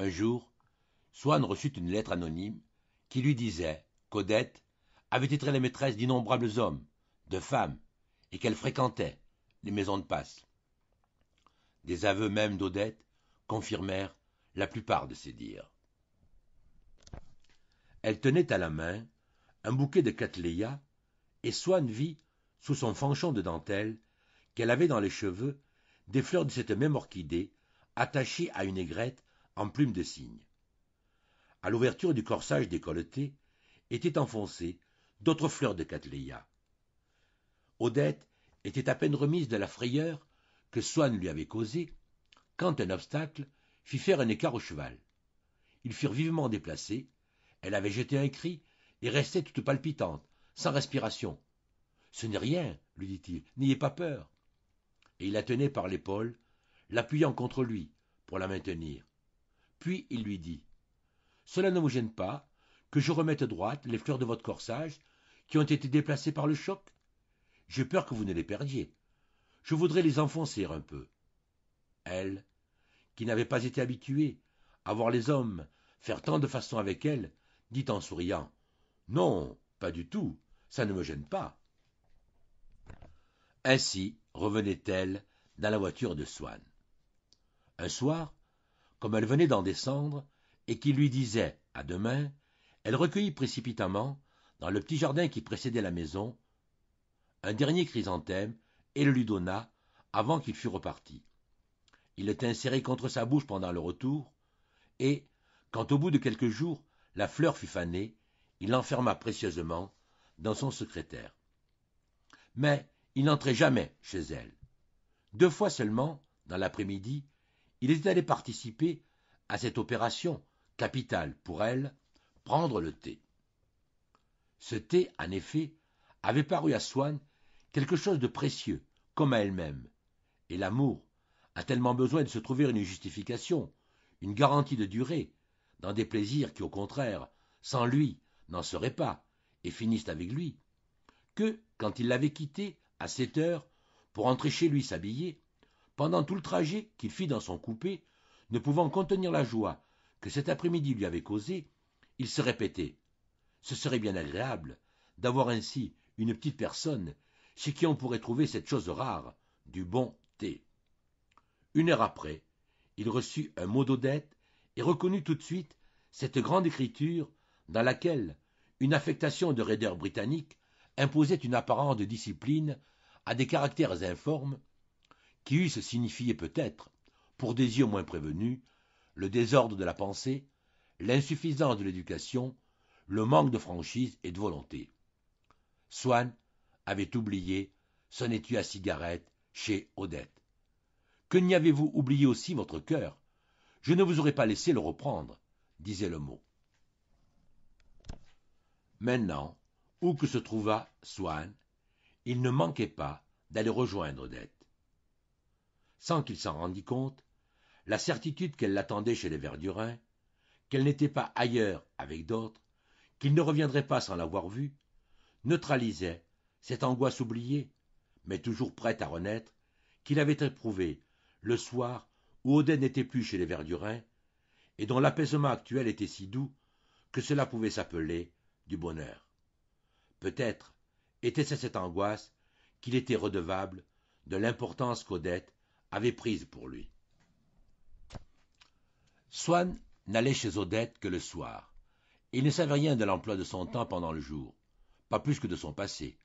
Un jour, Swann reçut une lettre anonyme qui lui disait qu'Odette avait été la maîtresse d'innombrables hommes, de femmes, et qu'elle fréquentait les maisons de passe. Des aveux même d'Odette confirmèrent la plupart de ces dires. Elle tenait à la main un bouquet de cattleya et Swann vit, sous son fanchon de dentelle, qu'elle avait dans les cheveux des fleurs de cette même orchidée attachées à une aigrette en plume de cygne. À l'ouverture du corsage décolleté étaient enfoncées d'autres fleurs de cattleya. Odette était à peine remise de la frayeur que Swann lui avait causée quand un obstacle fit faire un écart au cheval. Ils furent vivement déplacés, elle avait jeté un cri et restait toute palpitante, sans respiration. Ce n'est rien, lui dit-il, n'ayez pas peur. Et il la tenait par l'épaule, l'appuyant contre lui pour la maintenir. Puis il lui dit Cela ne vous gêne pas que je remette droite les fleurs de votre corsage qui ont été déplacées par le choc J'ai peur que vous ne les perdiez. Je voudrais les enfoncer un peu. Elle, qui n'avait pas été habituée à voir les hommes faire tant de façons avec elle, dit en souriant Non, pas du tout, ça ne me gêne pas. Ainsi revenait-elle dans la voiture de Swann. Un soir, comme elle venait d'en descendre, et qui lui disait à demain, elle recueillit précipitamment, dans le petit jardin qui précédait la maison, un dernier chrysanthème et le lui donna avant qu'il fût reparti. Il était serré contre sa bouche pendant le retour, et, quand au bout de quelques jours la fleur fut fanée, il l'enferma précieusement dans son secrétaire. Mais il n'entrait jamais chez elle. Deux fois seulement, dans l'après-midi, il était allé participer à cette opération capitale pour elle, prendre le thé. Ce thé, en effet, avait paru à Swann quelque chose de précieux, comme à elle-même, et l'amour a tellement besoin de se trouver une justification, une garantie de durée, dans des plaisirs qui, au contraire, sans lui, n'en seraient pas, et finissent avec lui, que, quand il l'avait quittée, à sept heures, pour entrer chez lui s'habiller, pendant tout le trajet qu'il fit dans son coupé ne pouvant contenir la joie que cet après-midi lui avait causée il se répétait ce serait bien agréable d'avoir ainsi une petite personne chez qui on pourrait trouver cette chose rare du bon thé une heure après il reçut un mot d'odette et reconnut tout de suite cette grande écriture dans laquelle une affectation de raideur britannique imposait une apparente discipline à des caractères informes qui eussent signifié peut-être, pour des yeux moins prévenus, le désordre de la pensée, l'insuffisance de l'éducation, le manque de franchise et de volonté. Swann avait oublié son étui à cigarette chez Odette. Que n'y avez-vous oublié aussi votre cœur Je ne vous aurais pas laissé le reprendre, disait le mot. Maintenant, où que se trouva Swann, il ne manquait pas d'aller rejoindre Odette sans qu'il s'en rendît compte, la certitude qu'elle l'attendait chez les Verdurins, qu'elle n'était pas ailleurs avec d'autres, qu'il ne reviendrait pas sans l'avoir vue, neutralisait cette angoisse oubliée, mais toujours prête à renaître, qu'il avait éprouvée le soir où Odette n'était plus chez les Verdurins, et dont l'apaisement actuel était si doux que cela pouvait s'appeler du bonheur. Peut-être était-ce cette angoisse qu'il était redevable de l'importance qu'Odette avait prise pour lui. Swann n'allait chez Odette que le soir. Il ne savait rien de l'emploi de son temps pendant le jour, pas plus que de son passé,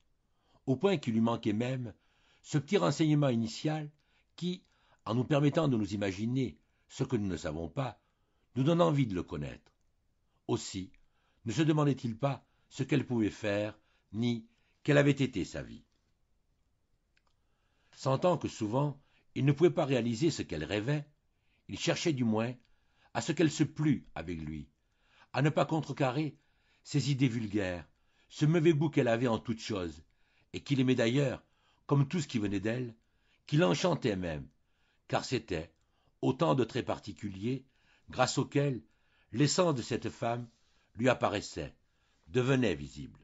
au point qu'il lui manquait même ce petit renseignement initial qui, en nous permettant de nous imaginer ce que nous ne savons pas, nous donne envie de le connaître. Aussi, ne se demandait-il pas ce qu'elle pouvait faire, ni quelle avait été sa vie. Sentant que souvent il ne pouvait pas réaliser ce qu'elle rêvait, il cherchait du moins à ce qu'elle se plût avec lui, à ne pas contrecarrer ses idées vulgaires, ce mauvais goût qu'elle avait en toutes choses, et qu'il aimait d'ailleurs, comme tout ce qui venait d'elle, qui l'enchantait même, car c'était autant de traits particuliers grâce auxquels l'essence de cette femme lui apparaissait, devenait visible.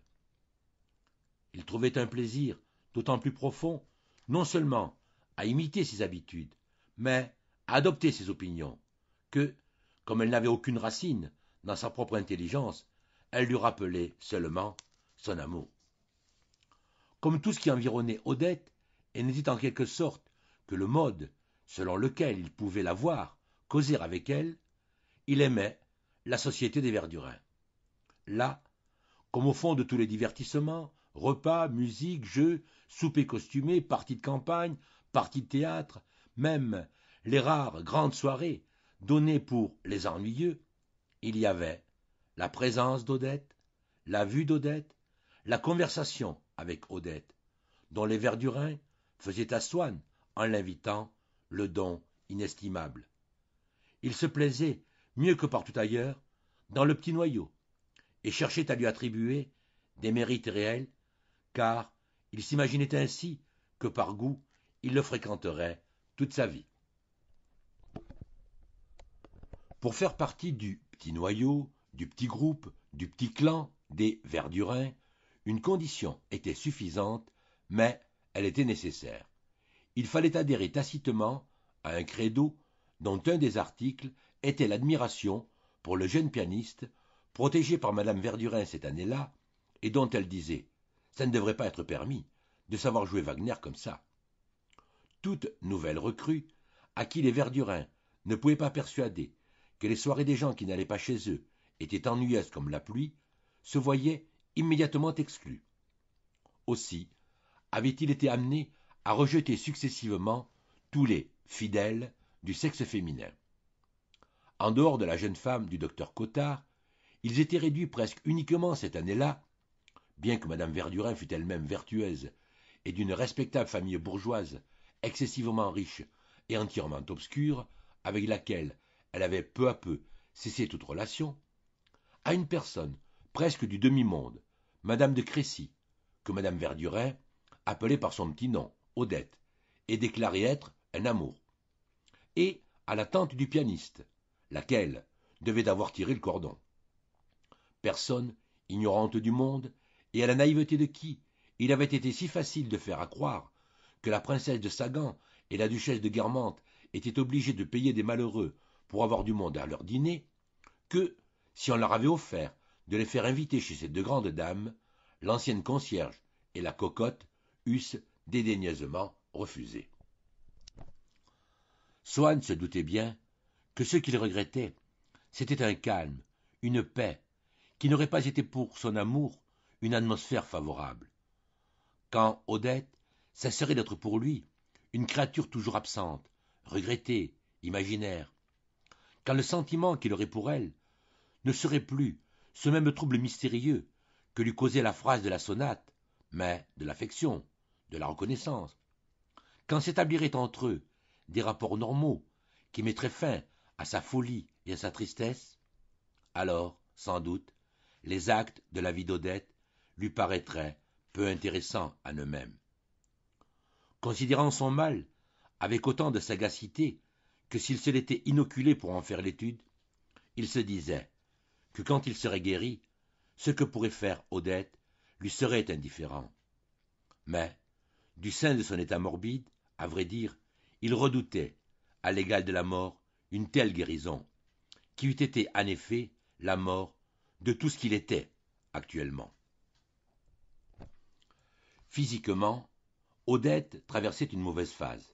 Il trouvait un plaisir d'autant plus profond, non seulement à imiter ses habitudes, mais à adopter ses opinions, que, comme elle n'avait aucune racine dans sa propre intelligence, elle lui rappelait seulement son amour. Comme tout ce qui environnait Odette, et n'était en quelque sorte que le mode selon lequel il pouvait la voir, causer avec elle, il aimait la société des Verdurins. Là, comme au fond de tous les divertissements, repas, musique, jeux, soupers costumés, parties de campagne, parties de théâtre, même les rares grandes soirées données pour les ennuyeux, il y avait la présence d'Odette, la vue d'Odette, la conversation avec Odette, dont les Verdurins faisaient à Swann, en l'invitant, le don inestimable. Il se plaisait, mieux que partout ailleurs, dans le petit noyau, et cherchait à lui attribuer des mérites réels, car il s'imaginait ainsi que par goût il le fréquenterait toute sa vie. Pour faire partie du petit noyau, du petit groupe, du petit clan des Verdurins, une condition était suffisante, mais elle était nécessaire. Il fallait adhérer tacitement à un credo dont un des articles était l'admiration pour le jeune pianiste, protégé par Madame Verdurin cette année-là, et dont elle disait Ça ne devrait pas être permis de savoir jouer Wagner comme ça toute nouvelle recrue, à qui les Verdurins ne pouvaient pas persuader que les soirées des gens qui n'allaient pas chez eux étaient ennuyeuses comme la pluie, se voyaient immédiatement exclues. Aussi avait-il été amené à rejeter successivement tous les fidèles du sexe féminin. En dehors de la jeune femme du docteur Cottard, ils étaient réduits presque uniquement cette année-là, bien que Madame Verdurin fût elle-même vertueuse et d'une respectable famille bourgeoise excessivement riche et entièrement obscure, avec laquelle elle avait peu à peu cessé toute relation, à une personne presque du demi-monde, Madame de Crécy, que Madame Verdurin appelait par son petit nom, Odette, et déclarait être un amour, et à la tante du pianiste, laquelle devait avoir tiré le cordon. Personne ignorante du monde, et à la naïveté de qui il avait été si facile de faire accroire que la princesse de Sagan et la duchesse de Guermantes étaient obligées de payer des malheureux pour avoir du monde à leur dîner, que, si on leur avait offert de les faire inviter chez ces deux grandes dames, l'ancienne concierge et la cocotte eussent dédaigneusement refusé. Swann se doutait bien que ce qu'il regrettait, c'était un calme, une paix, qui n'aurait pas été pour son amour une atmosphère favorable. Quand Odette ça serait d'être pour lui une créature toujours absente, regrettée, imaginaire, quand le sentiment qu'il aurait pour elle ne serait plus ce même trouble mystérieux que lui causait la phrase de la sonate, mais de l'affection, de la reconnaissance, quand s'établiraient entre eux des rapports normaux qui mettraient fin à sa folie et à sa tristesse, alors, sans doute, les actes de la vie d'Odette lui paraîtraient peu intéressants à eux-mêmes considérant son mal avec autant de sagacité que s'il se l'était inoculé pour en faire l'étude, il se disait que quand il serait guéri, ce que pourrait faire Odette lui serait indifférent. Mais, du sein de son état morbide, à vrai dire, il redoutait, à l'égal de la mort, une telle guérison, qui eût été en effet la mort de tout ce qu'il était actuellement. Physiquement, Odette traversait une mauvaise phase.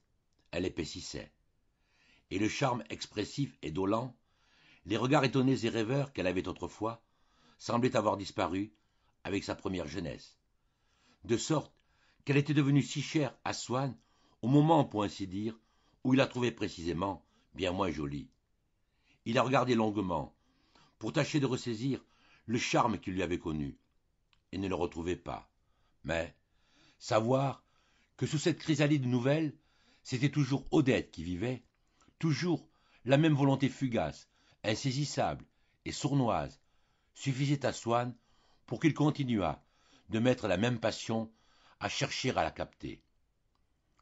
Elle épaississait. Et le charme expressif et dolent, les regards étonnés et rêveurs qu'elle avait autrefois, semblaient avoir disparu avec sa première jeunesse. De sorte qu'elle était devenue si chère à Swann au moment, pour ainsi dire, où il la trouvait précisément bien moins jolie. Il la regardait longuement, pour tâcher de ressaisir le charme qu'il lui avait connu, et ne le retrouvait pas. Mais savoir que sous cette chrysalide nouvelle, c'était toujours Odette qui vivait, toujours la même volonté fugace, insaisissable et sournoise, suffisait à Swann pour qu'il continuât de mettre la même passion à chercher à la capter.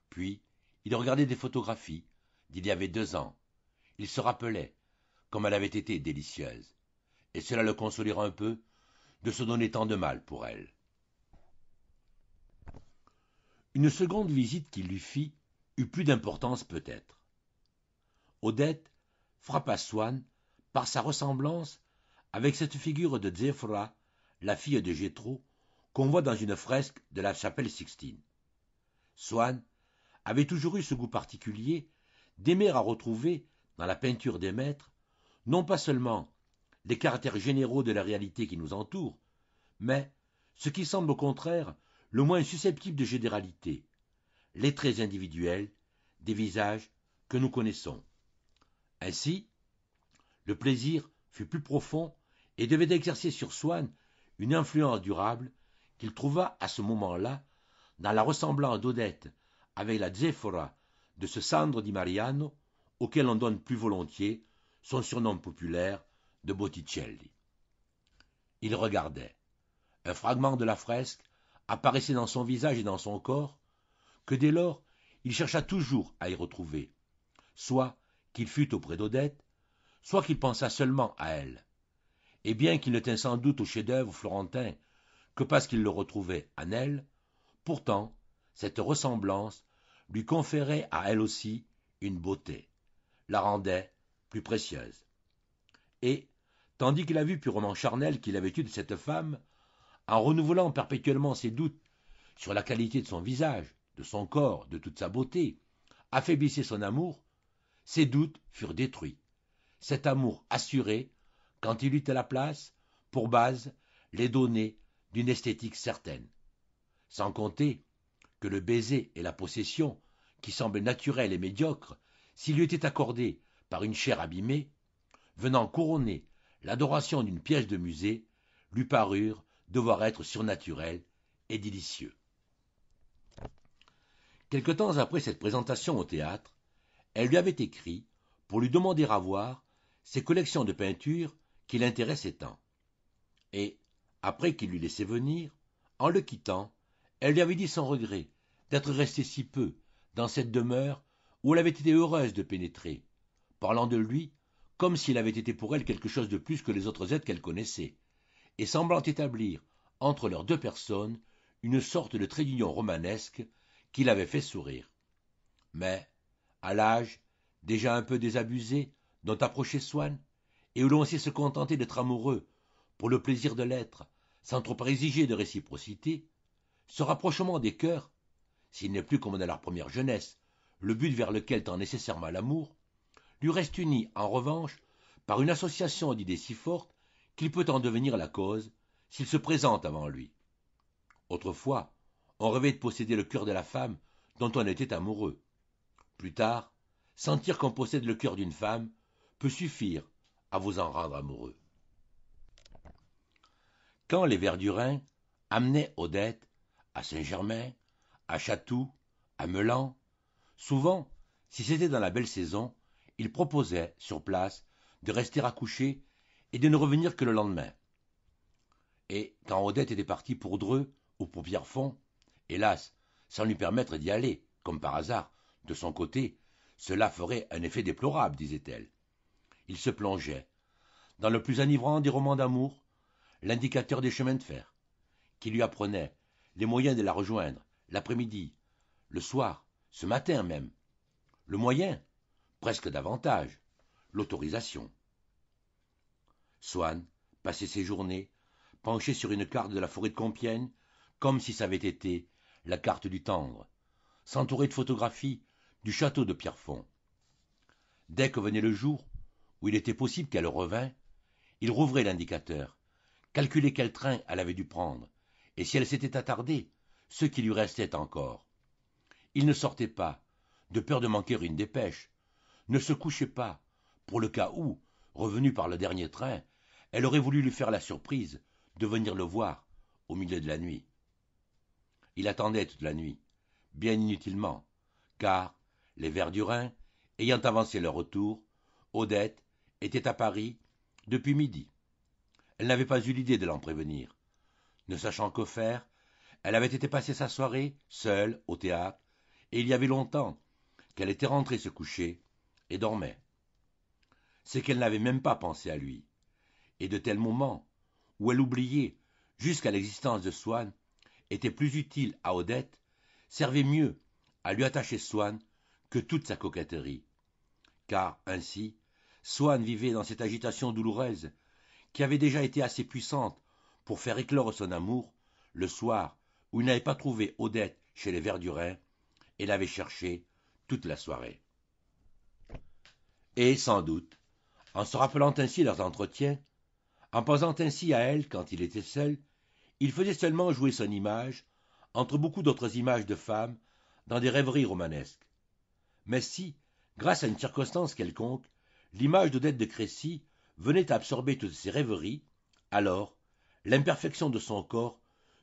Puis, il regardait des photographies d'il y avait deux ans. Il se rappelait comme elle avait été délicieuse, et cela le consolera un peu de se donner tant de mal pour elle une seconde visite qu'il lui fit eut plus d'importance peut-être. Odette frappa Swann par sa ressemblance avec cette figure de Zefra, la fille de Gétro, qu'on voit dans une fresque de la chapelle Sixtine. Swann avait toujours eu ce goût particulier d'aimer à retrouver, dans la peinture des maîtres, non pas seulement les caractères généraux de la réalité qui nous entoure, mais ce qui semble au contraire le moins susceptible de généralité, les traits individuels des visages que nous connaissons ainsi le plaisir fut plus profond et devait exercer sur swann une influence durable qu'il trouva à ce moment-là dans la ressemblance d'odette avec la zéphora de ce sandro di mariano auquel on donne plus volontiers son surnom populaire de botticelli il regardait un fragment de la fresque apparaissait dans son visage et dans son corps, que dès lors il chercha toujours à y retrouver, soit qu'il fût auprès d'Odette, soit qu'il pensât seulement à elle, et bien qu'il ne tînt sans doute au chef-d'œuvre florentin que parce qu'il le retrouvait en elle, pourtant cette ressemblance lui conférait à elle aussi une beauté, la rendait plus précieuse. Et, tandis qu'il la vu purement charnel qu'il avait eu de cette femme, en renouvelant perpétuellement ses doutes sur la qualité de son visage, de son corps, de toute sa beauté, affaiblissait son amour, ses doutes furent détruits. Cet amour assuré, quand il eut à la place, pour base, les données d'une esthétique certaine. Sans compter que le baiser et la possession, qui semblaient naturels et médiocres, s'il lui étaient accordé par une chair abîmée, venant couronner l'adoration d'une pièce de musée, lui parurent devoir être surnaturel et délicieux. Quelque temps après cette présentation au théâtre, elle lui avait écrit pour lui demander à voir ses collections de peintures qui l'intéressaient tant. Et, après qu'il lui laissait venir, en le quittant, elle lui avait dit sans regret d'être restée si peu dans cette demeure où elle avait été heureuse de pénétrer, parlant de lui comme s'il avait été pour elle quelque chose de plus que les autres êtres qu'elle connaissait, et semblant établir entre leurs deux personnes une sorte de trait romanesque qui l'avait fait sourire. Mais, à l'âge, déjà un peu désabusé, dont approchait Swann, et où l'on sait se contenter d'être amoureux, pour le plaisir de l'être, sans trop exiger de réciprocité, ce rapprochement des cœurs, s'il n'est plus comme dans leur première jeunesse, le but vers lequel tend nécessairement l'amour, lui reste uni, en revanche, par une association d'idées si forte qu'il peut en devenir la cause s'il se présente avant lui. Autrefois, on rêvait de posséder le cœur de la femme dont on était amoureux. Plus tard, sentir qu'on possède le cœur d'une femme peut suffire à vous en rendre amoureux. Quand les Verdurins amenaient Odette à Saint-Germain, à Château, à Melan, souvent, si c'était dans la belle saison, ils proposaient, sur place, de rester accouchés et de ne revenir que le lendemain. Et quand Odette était partie pour Dreux ou pour Pierrefonds, hélas, sans lui permettre d'y aller, comme par hasard, de son côté, cela ferait un effet déplorable, disait-elle. Il se plongeait dans le plus enivrant des romans d'amour, l'indicateur des chemins de fer, qui lui apprenait les moyens de la rejoindre, l'après-midi, le soir, ce matin même. Le moyen, presque davantage, l'autorisation swann passait ses journées penché sur une carte de la forêt de compiègne comme si avait été la carte du tendre s'entourait de photographies du château de pierrefonds dès que venait le jour où il était possible qu'elle revînt il rouvrait l'indicateur calculait quel train elle avait dû prendre et si elle s'était attardée ce qui lui restait encore il ne sortait pas de peur de manquer une dépêche ne se couchait pas pour le cas où revenu par le dernier train elle aurait voulu lui faire la surprise de venir le voir au milieu de la nuit. Il attendait toute la nuit, bien inutilement, car les Verdurins, ayant avancé leur retour, Odette était à Paris depuis midi. Elle n'avait pas eu l'idée de l'en prévenir. Ne sachant que faire, elle avait été passer sa soirée seule au théâtre, et il y avait longtemps qu'elle était rentrée se coucher et dormait. C'est qu'elle n'avait même pas pensé à lui et de tels moments, où elle oubliait jusqu'à l'existence de Swann, était plus utile à Odette, servait mieux à lui attacher Swann que toute sa coquetterie. Car, ainsi, Swann vivait dans cette agitation douloureuse, qui avait déjà été assez puissante pour faire éclore son amour, le soir où il n'avait pas trouvé Odette chez les Verdurins, et l'avait cherchée toute la soirée. Et sans doute, en se rappelant ainsi leurs entretiens, en pensant ainsi à elle quand il était seul, il faisait seulement jouer son image, entre beaucoup d'autres images de femmes, dans des rêveries romanesques. Mais si, grâce à une circonstance quelconque, l'image d'Odette de Crécy venait à absorber toutes ses rêveries, alors l'imperfection de son corps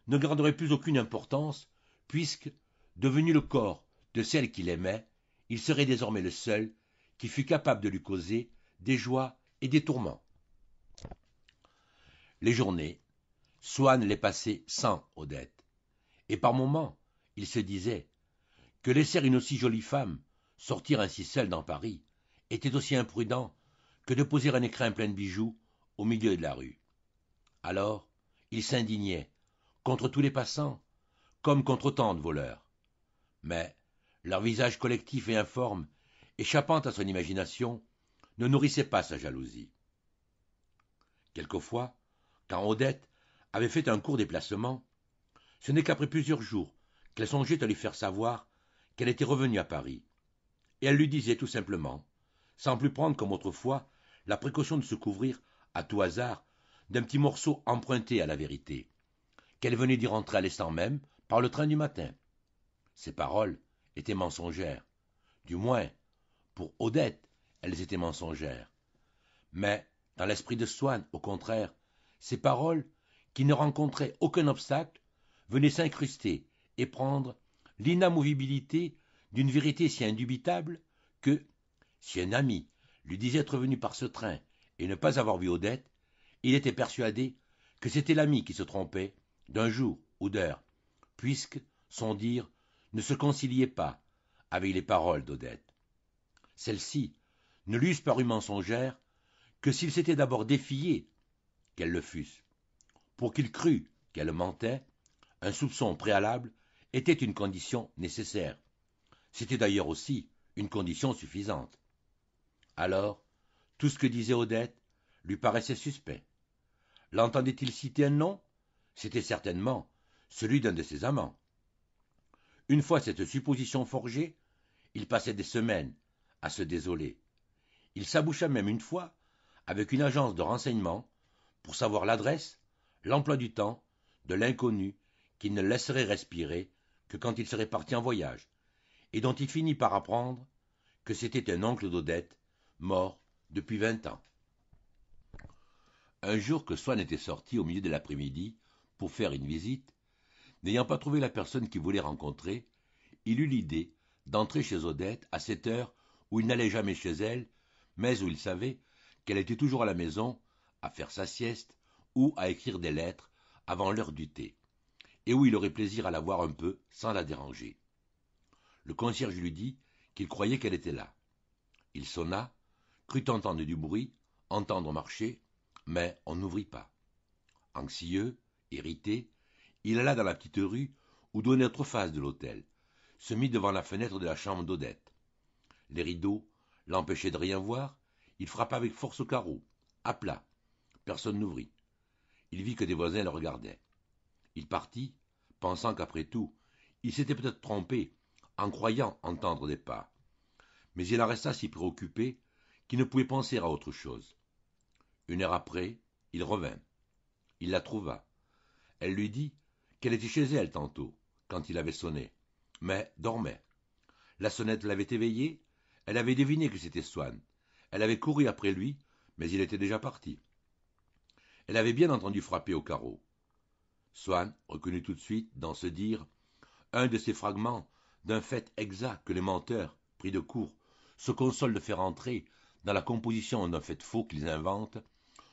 ne garderait plus aucune importance, puisque, devenu le corps de celle qu'il aimait, il serait désormais le seul qui fût capable de lui causer des joies et des tourments. Les journées, Swann les passait sans Odette. Et par moments, il se disait que laisser une aussi jolie femme sortir ainsi seule dans Paris était aussi imprudent que de poser un écrin plein de bijoux au milieu de la rue. Alors, il s'indignait contre tous les passants, comme contre tant de voleurs. Mais leur visage collectif et informe, échappant à son imagination, ne nourrissait pas sa jalousie. Quelquefois, quand Odette avait fait un court déplacement, ce n'est qu'après plusieurs jours qu'elle songeait à lui faire savoir qu'elle était revenue à Paris. Et elle lui disait tout simplement, sans plus prendre comme autrefois la précaution de se couvrir, à tout hasard, d'un petit morceau emprunté à la vérité, qu'elle venait d'y rentrer à l'instant même, par le train du matin. Ces paroles étaient mensongères. Du moins, pour Odette, elles étaient mensongères. Mais, dans l'esprit de Swann, au contraire, ces paroles, qui ne rencontraient aucun obstacle, venaient s'incruster et prendre l'inamovibilité d'une vérité si indubitable que, si un ami lui disait être venu par ce train et ne pas avoir vu Odette, il était persuadé que c'était l'ami qui se trompait, d'un jour ou d'heure, puisque son dire ne se conciliait pas avec les paroles d'Odette. Celles-ci ne lui eussent paru mensongères que s'il s'était d'abord défié qu'elle le fussent. Pour qu'il crût qu'elle mentait, un soupçon préalable était une condition nécessaire. C'était d'ailleurs aussi une condition suffisante. Alors, tout ce que disait Odette lui paraissait suspect. L'entendait-il citer un nom C'était certainement celui d'un de ses amants. Une fois cette supposition forgée, il passait des semaines à se désoler. Il s'aboucha même une fois avec une agence de renseignement pour savoir l'adresse, l'emploi du temps, de l'inconnu qu'il ne laisserait respirer que quand il serait parti en voyage, et dont il finit par apprendre que c'était un oncle d'Odette, mort depuis vingt ans. Un jour que Swann était sorti au milieu de l'après-midi pour faire une visite, n'ayant pas trouvé la personne qu'il voulait rencontrer, il eut l'idée d'entrer chez Odette à cette heure où il n'allait jamais chez elle, mais où il savait qu'elle était toujours à la maison à faire sa sieste ou à écrire des lettres avant l'heure du thé, et où il aurait plaisir à la voir un peu sans la déranger. Le concierge lui dit qu'il croyait qu'elle était là. Il sonna, crut entendre du bruit, entendre marcher, mais on n'ouvrit pas. Anxieux, irrité, il alla dans la petite rue où donnait autre face de l'hôtel, se mit devant la fenêtre de la chambre d'Odette. Les rideaux l'empêchaient de rien voir, il frappa avec force au carreau, à plat, Personne n'ouvrit. Il vit que des voisins le regardaient. Il partit, pensant qu'après tout, il s'était peut-être trompé, en croyant entendre des pas. Mais il en resta si préoccupé qu'il ne pouvait penser à autre chose. Une heure après, il revint. Il la trouva. Elle lui dit qu'elle était chez elle tantôt, quand il avait sonné, mais dormait. La sonnette l'avait éveillée, elle avait deviné que c'était Swann. Elle avait couru après lui, mais il était déjà parti. Elle avait bien entendu frapper au carreau. Swann reconnut tout de suite, dans ce dire, un de ces fragments d'un fait exact que les menteurs, pris de court, se consolent de faire entrer dans la composition d'un fait faux qu'ils inventent,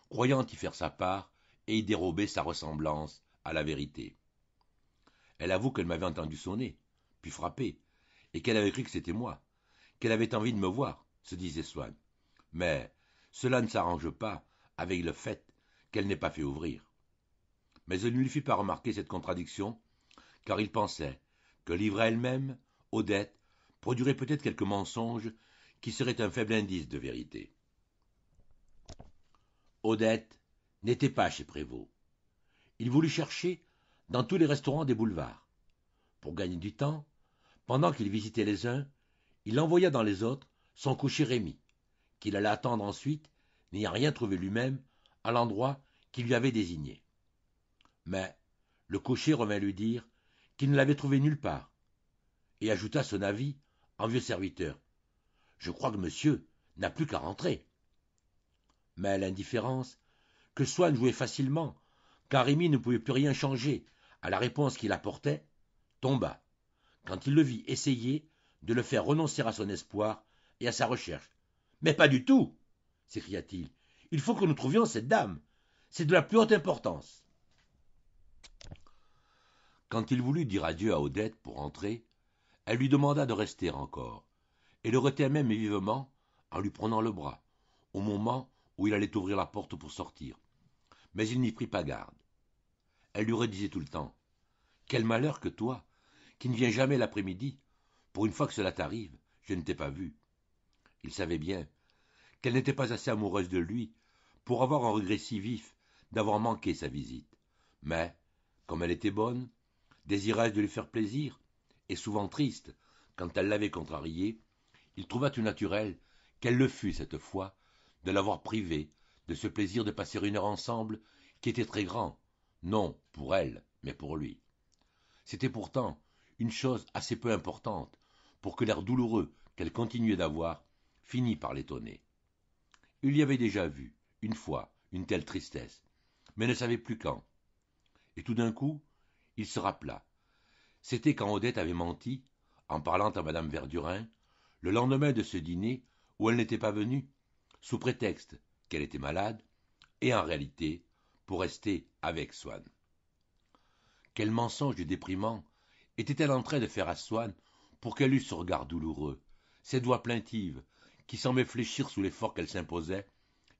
croyant y faire sa part et y dérober sa ressemblance à la vérité. Elle avoue qu'elle m'avait entendu sonner, puis frapper, et qu'elle avait cru que c'était moi, qu'elle avait envie de me voir, se disait Swann. Mais cela ne s'arrange pas avec le fait qu'elle n'ait pas fait ouvrir. Mais elle ne lui fit pas remarquer cette contradiction, car il pensait que, livrée elle-même, Odette produirait peut-être quelques mensonges qui seraient un faible indice de vérité. Odette n'était pas chez Prévost. Il voulut chercher dans tous les restaurants des boulevards. Pour gagner du temps, pendant qu'il visitait les uns, il envoya dans les autres son coucher Rémi, qu'il alla attendre ensuite, n'ayant rien trouvé lui-même à l'endroit qu'il lui avait désigné. Mais le cocher revint lui dire qu'il ne l'avait trouvé nulle part, et ajouta son avis en vieux serviteur. Je crois que monsieur n'a plus qu'à rentrer. Mais l'indifférence, que Swann jouait facilement, car Rémi ne pouvait plus rien changer à la réponse qu'il apportait, tomba, quand il le vit essayer de le faire renoncer à son espoir et à sa recherche. Mais pas du tout s'écria-t-il. Il faut que nous trouvions cette dame. C'est de la plus haute importance. Quand il voulut dire adieu à Odette pour entrer, elle lui demanda de rester encore, et le retint même vivement en lui prenant le bras, au moment où il allait ouvrir la porte pour sortir. Mais il n'y prit pas garde. Elle lui redisait tout le temps Quel malheur que toi, qui ne viens jamais l'après-midi. Pour une fois que cela t'arrive, je ne t'ai pas vu. Il savait bien qu'elle n'était pas assez amoureuse de lui pour avoir un regret si vif d'avoir manqué sa visite. Mais, comme elle était bonne, désireuse de lui faire plaisir, et souvent triste quand elle l'avait contrarié, il trouva tout naturel qu'elle le fût cette fois de l'avoir privée de ce plaisir de passer une heure ensemble qui était très grand, non pour elle, mais pour lui. C'était pourtant une chose assez peu importante pour que l'air douloureux qu'elle continuait d'avoir finît par l'étonner. Il y avait déjà vu, une fois, une telle tristesse, mais ne savait plus quand. Et tout d'un coup, il se rappela. C'était quand Odette avait menti, en parlant à madame Verdurin, le lendemain de ce dîner où elle n'était pas venue, sous prétexte qu'elle était malade, et en réalité, pour rester avec Swann. Quel mensonge déprimant était-elle en train de faire à Swann pour qu'elle eût ce regard douloureux, cette doigts plaintive, qui semblait fléchir sous l'effort qu'elle s'imposait,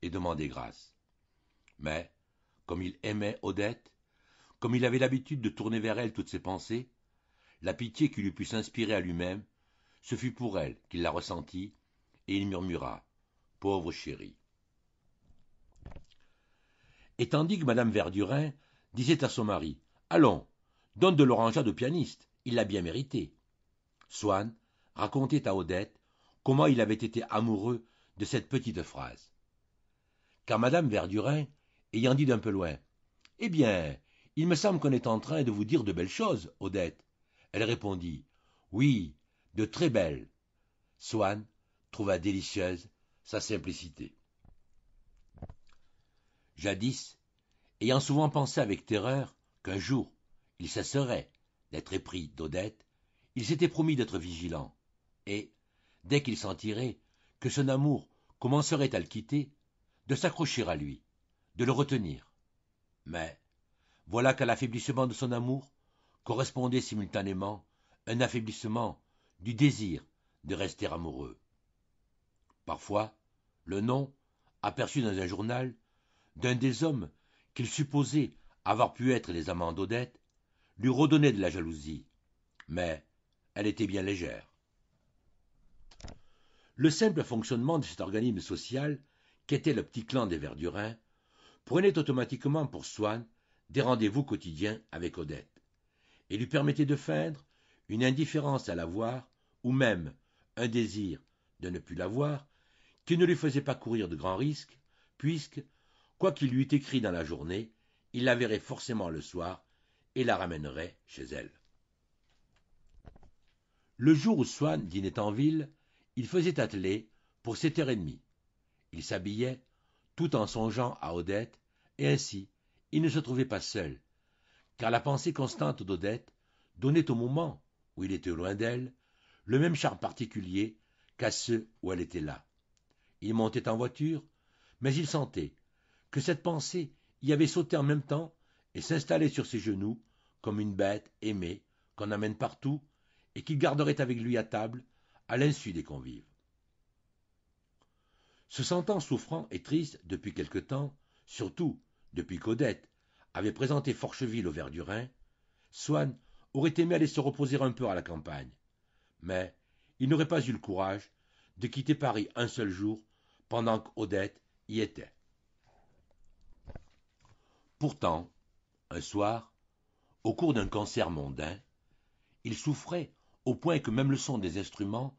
et demander grâce. Mais, comme il aimait Odette, comme il avait l'habitude de tourner vers elle toutes ses pensées, la pitié qu'il eût pu s'inspirer à lui-même, ce fut pour elle qu'il la ressentit, et il murmura Pauvre chérie. Et tandis que Madame Verdurin disait à son mari Allons, donne de à de pianiste, il l'a bien mérité. Swann racontait à Odette comment il avait été amoureux de cette petite phrase. Car madame Verdurin, ayant dit d'un peu loin Eh bien, il me semble qu'on est en train de vous dire de belles choses, Odette, elle répondit Oui, de très belles. Swann trouva délicieuse sa simplicité. Jadis, ayant souvent pensé avec terreur qu'un jour il cesserait d'être épris d'Odette, il s'était promis d'être vigilant, et, dès qu'il sentirait que son amour commencerait à le quitter, de s'accrocher à lui, de le retenir. Mais voilà qu'à l'affaiblissement de son amour correspondait simultanément un affaiblissement du désir de rester amoureux. Parfois, le nom, aperçu dans un journal, d'un des hommes qu'il supposait avoir pu être les amants d'Odette, lui redonnait de la jalousie, mais elle était bien légère le simple fonctionnement de cet organisme social, qu'était le petit clan des Verdurins, prenait automatiquement pour Swann des rendez-vous quotidiens avec Odette, et lui permettait de feindre une indifférence à la voir, ou même un désir de ne plus la voir, qui ne lui faisait pas courir de grands risques, puisque, quoi qu'il lui eût écrit dans la journée, il la verrait forcément le soir et la ramènerait chez elle. Le jour où Swann dînait en ville, il faisait atteler pour sept heures et demie il s'habillait tout en songeant à odette et ainsi il ne se trouvait pas seul car la pensée constante d'odette donnait au moment où il était loin d'elle le même charme particulier qu'à ceux où elle était là il montait en voiture mais il sentait que cette pensée y avait sauté en même temps et s'installait sur ses genoux comme une bête aimée qu'on amène partout et qu'il garderait avec lui à table à l'insu des convives. Se sentant souffrant et triste depuis quelque temps, surtout depuis qu'Odette avait présenté Forcheville au Verdurin, Swann aurait aimé aller se reposer un peu à la campagne, mais il n'aurait pas eu le courage de quitter Paris un seul jour pendant qu'Odette y était. Pourtant, un soir, au cours d'un concert mondain, il souffrait au point que même le son des instruments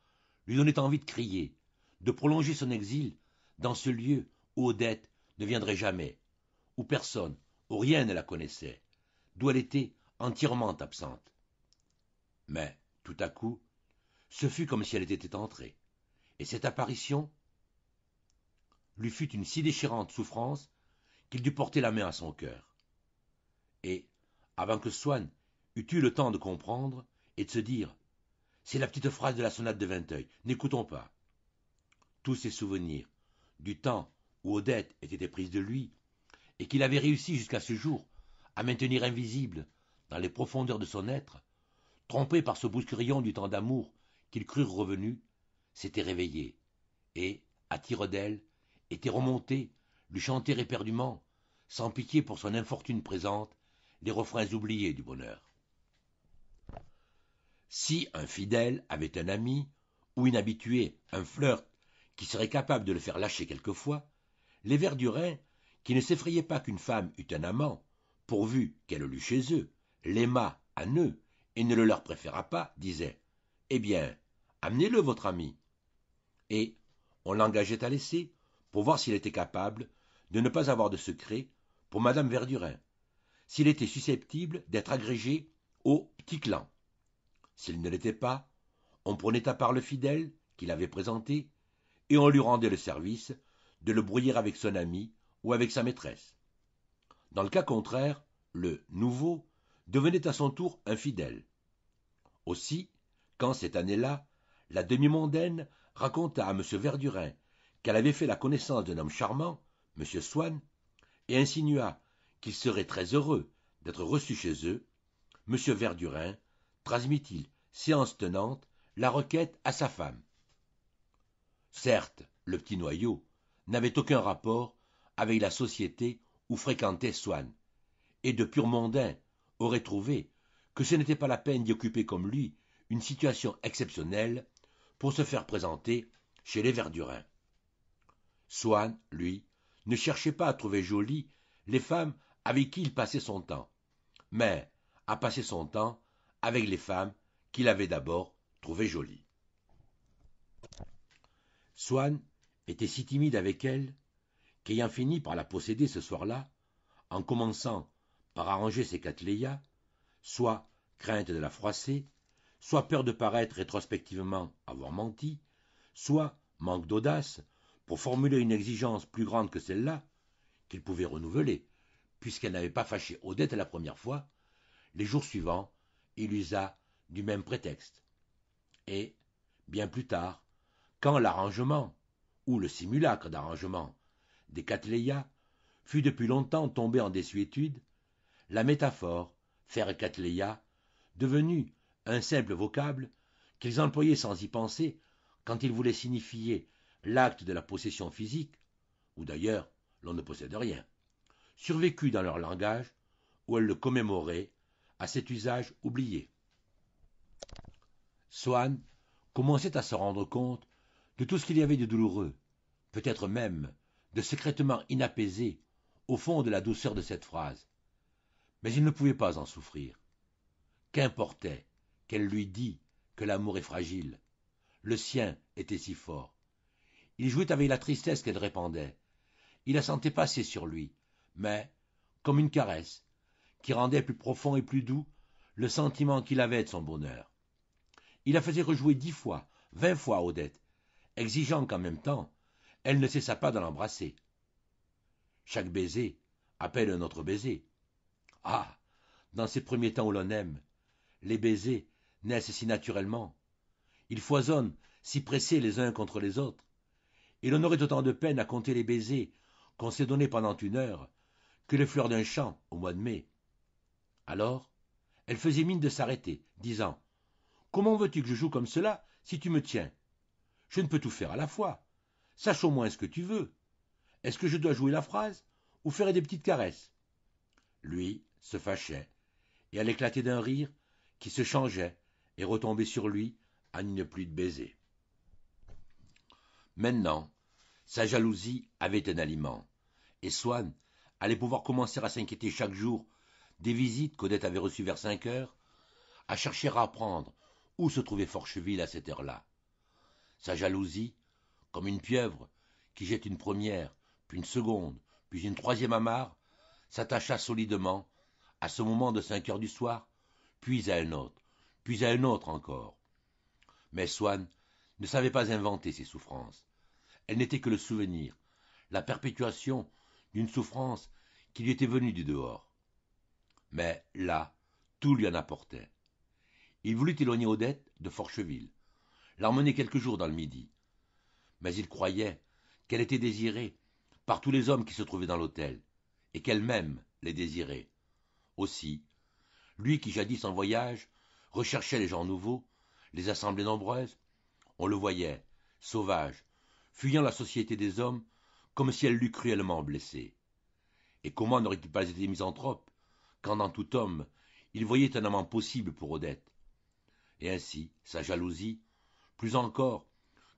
lui donnait envie de crier, de prolonger son exil dans ce lieu où Odette ne viendrait jamais, où personne, où rien ne la connaissait, d'où elle était entièrement absente. Mais, tout à coup, ce fut comme si elle était entrée, et cette apparition lui fut une si déchirante souffrance qu'il dut porter la main à son cœur. Et, avant que Swann eût eu le temps de comprendre et de se dire c'est la petite phrase de la sonate de Vinteuil. N'écoutons pas. Tous ses souvenirs, du temps où Odette était éprise de lui, et qu'il avait réussi jusqu'à ce jour à maintenir invisible, dans les profondeurs de son être, trompé par ce bouscurion du temps d'amour qu'il crurent revenu, s'était réveillé, et, à tire d'elle, était remonté, lui chanter éperdument, sans pitié pour son infortune présente, les refrains oubliés du bonheur. Si un fidèle avait un ami, ou une habituée, un flirt, qui serait capable de le faire lâcher quelquefois, les Verdurins, qui ne s'effrayaient pas qu'une femme eût un amant, pourvu qu'elle eût chez eux, l'aimât à eux et ne le leur préféra pas, disaient Eh bien, amenez-le, votre ami. Et on l'engageait à laisser, pour voir s'il était capable de ne pas avoir de secret pour Madame Verdurin, s'il était susceptible d'être agrégé au petit clan. S'il ne l'était pas, on prenait à part le fidèle qu'il avait présenté, et on lui rendait le service de le brouiller avec son ami ou avec sa maîtresse. Dans le cas contraire, le nouveau devenait à son tour un fidèle. Aussi, quand cette année-là, la demi-mondaine raconta à M. Verdurin qu'elle avait fait la connaissance d'un homme charmant, M. Swann, et insinua qu'il serait très heureux d'être reçu chez eux, M. Verdurin transmit-il, séance tenante, la requête à sa femme. Certes, le petit noyau n'avait aucun rapport avec la société où fréquentait Swann, et de pur mondain aurait trouvé que ce n'était pas la peine d'y occuper comme lui une situation exceptionnelle pour se faire présenter chez les Verdurins. Swann, lui, ne cherchait pas à trouver jolies les femmes avec qui il passait son temps, mais à passer son temps avec les femmes qu'il avait d'abord trouvées jolies. Swann était si timide avec elle qu'ayant fini par la posséder ce soir-là, en commençant par arranger ses cattleyas, soit crainte de la froisser, soit peur de paraître rétrospectivement avoir menti, soit manque d'audace pour formuler une exigence plus grande que celle-là, qu'il pouvait renouveler, puisqu'elle n'avait pas fâché Odette la première fois, les jours suivants, il usa du même prétexte. Et, bien plus tard, quand l'arrangement, ou le simulacre d'arrangement, des Catléas fut depuis longtemps tombé en désuétude, la métaphore, faire Catléa, devenue un simple vocable qu'ils employaient sans y penser quand ils voulaient signifier l'acte de la possession physique, où d'ailleurs l'on ne possède rien, survécut dans leur langage, où elle le commémorait à cet usage oublié. Swann commençait à se rendre compte de tout ce qu'il y avait de douloureux, peut-être même de secrètement inapaisé au fond de la douceur de cette phrase. Mais il ne pouvait pas en souffrir. Qu'importait qu'elle lui dît que l'amour est fragile. Le sien était si fort. Il jouait avec la tristesse qu'elle répandait. Il la sentait passer sur lui, mais, comme une caresse, qui rendait plus profond et plus doux le sentiment qu'il avait de son bonheur. Il la faisait rejouer dix fois, vingt fois Odette, exigeant qu'en même temps, elle ne cessa pas de l'embrasser. Chaque baiser appelle un autre baiser. Ah Dans ces premiers temps où l'on aime, les baisers naissent si naturellement. Ils foisonnent, si pressés les uns contre les autres. Et l'on aurait autant de peine à compter les baisers qu'on s'est donnés pendant une heure que les fleurs d'un champ au mois de mai alors elle faisait mine de s'arrêter disant comment veux-tu que je joue comme cela si tu me tiens je ne peux tout faire à la fois sache au moins ce que tu veux est-ce que je dois jouer la phrase ou faire des petites caresses lui se fâchait et elle éclatait d'un rire qui se changeait et retombait sur lui en une pluie de baisers maintenant sa jalousie avait un aliment et swann allait pouvoir commencer à s'inquiéter chaque jour des visites qu'Odette avait reçues vers cinq heures, à chercher à apprendre où se trouvait Forcheville à cette heure-là. Sa jalousie, comme une pieuvre qui jette une première, puis une seconde, puis une troisième amarre, s'attacha solidement à ce moment de cinq heures du soir, puis à un autre, puis à un autre encore. Mais Swann ne savait pas inventer ses souffrances. Elles n'étaient que le souvenir, la perpétuation d'une souffrance qui lui était venue du dehors mais là, tout lui en apportait. Il voulut éloigner Odette de Forcheville, l'emmener quelques jours dans le Midi. Mais il croyait qu'elle était désirée par tous les hommes qui se trouvaient dans l'hôtel, et qu'elle-même les désirait. Aussi, lui qui jadis en voyage recherchait les gens nouveaux, les assemblées nombreuses, on le voyait, sauvage, fuyant la société des hommes comme si elle l'eût cruellement blessé. Et comment n'aurait-il pas été misanthrope quand dans tout homme il voyait un amant possible pour Odette. Et ainsi, sa jalousie, plus encore,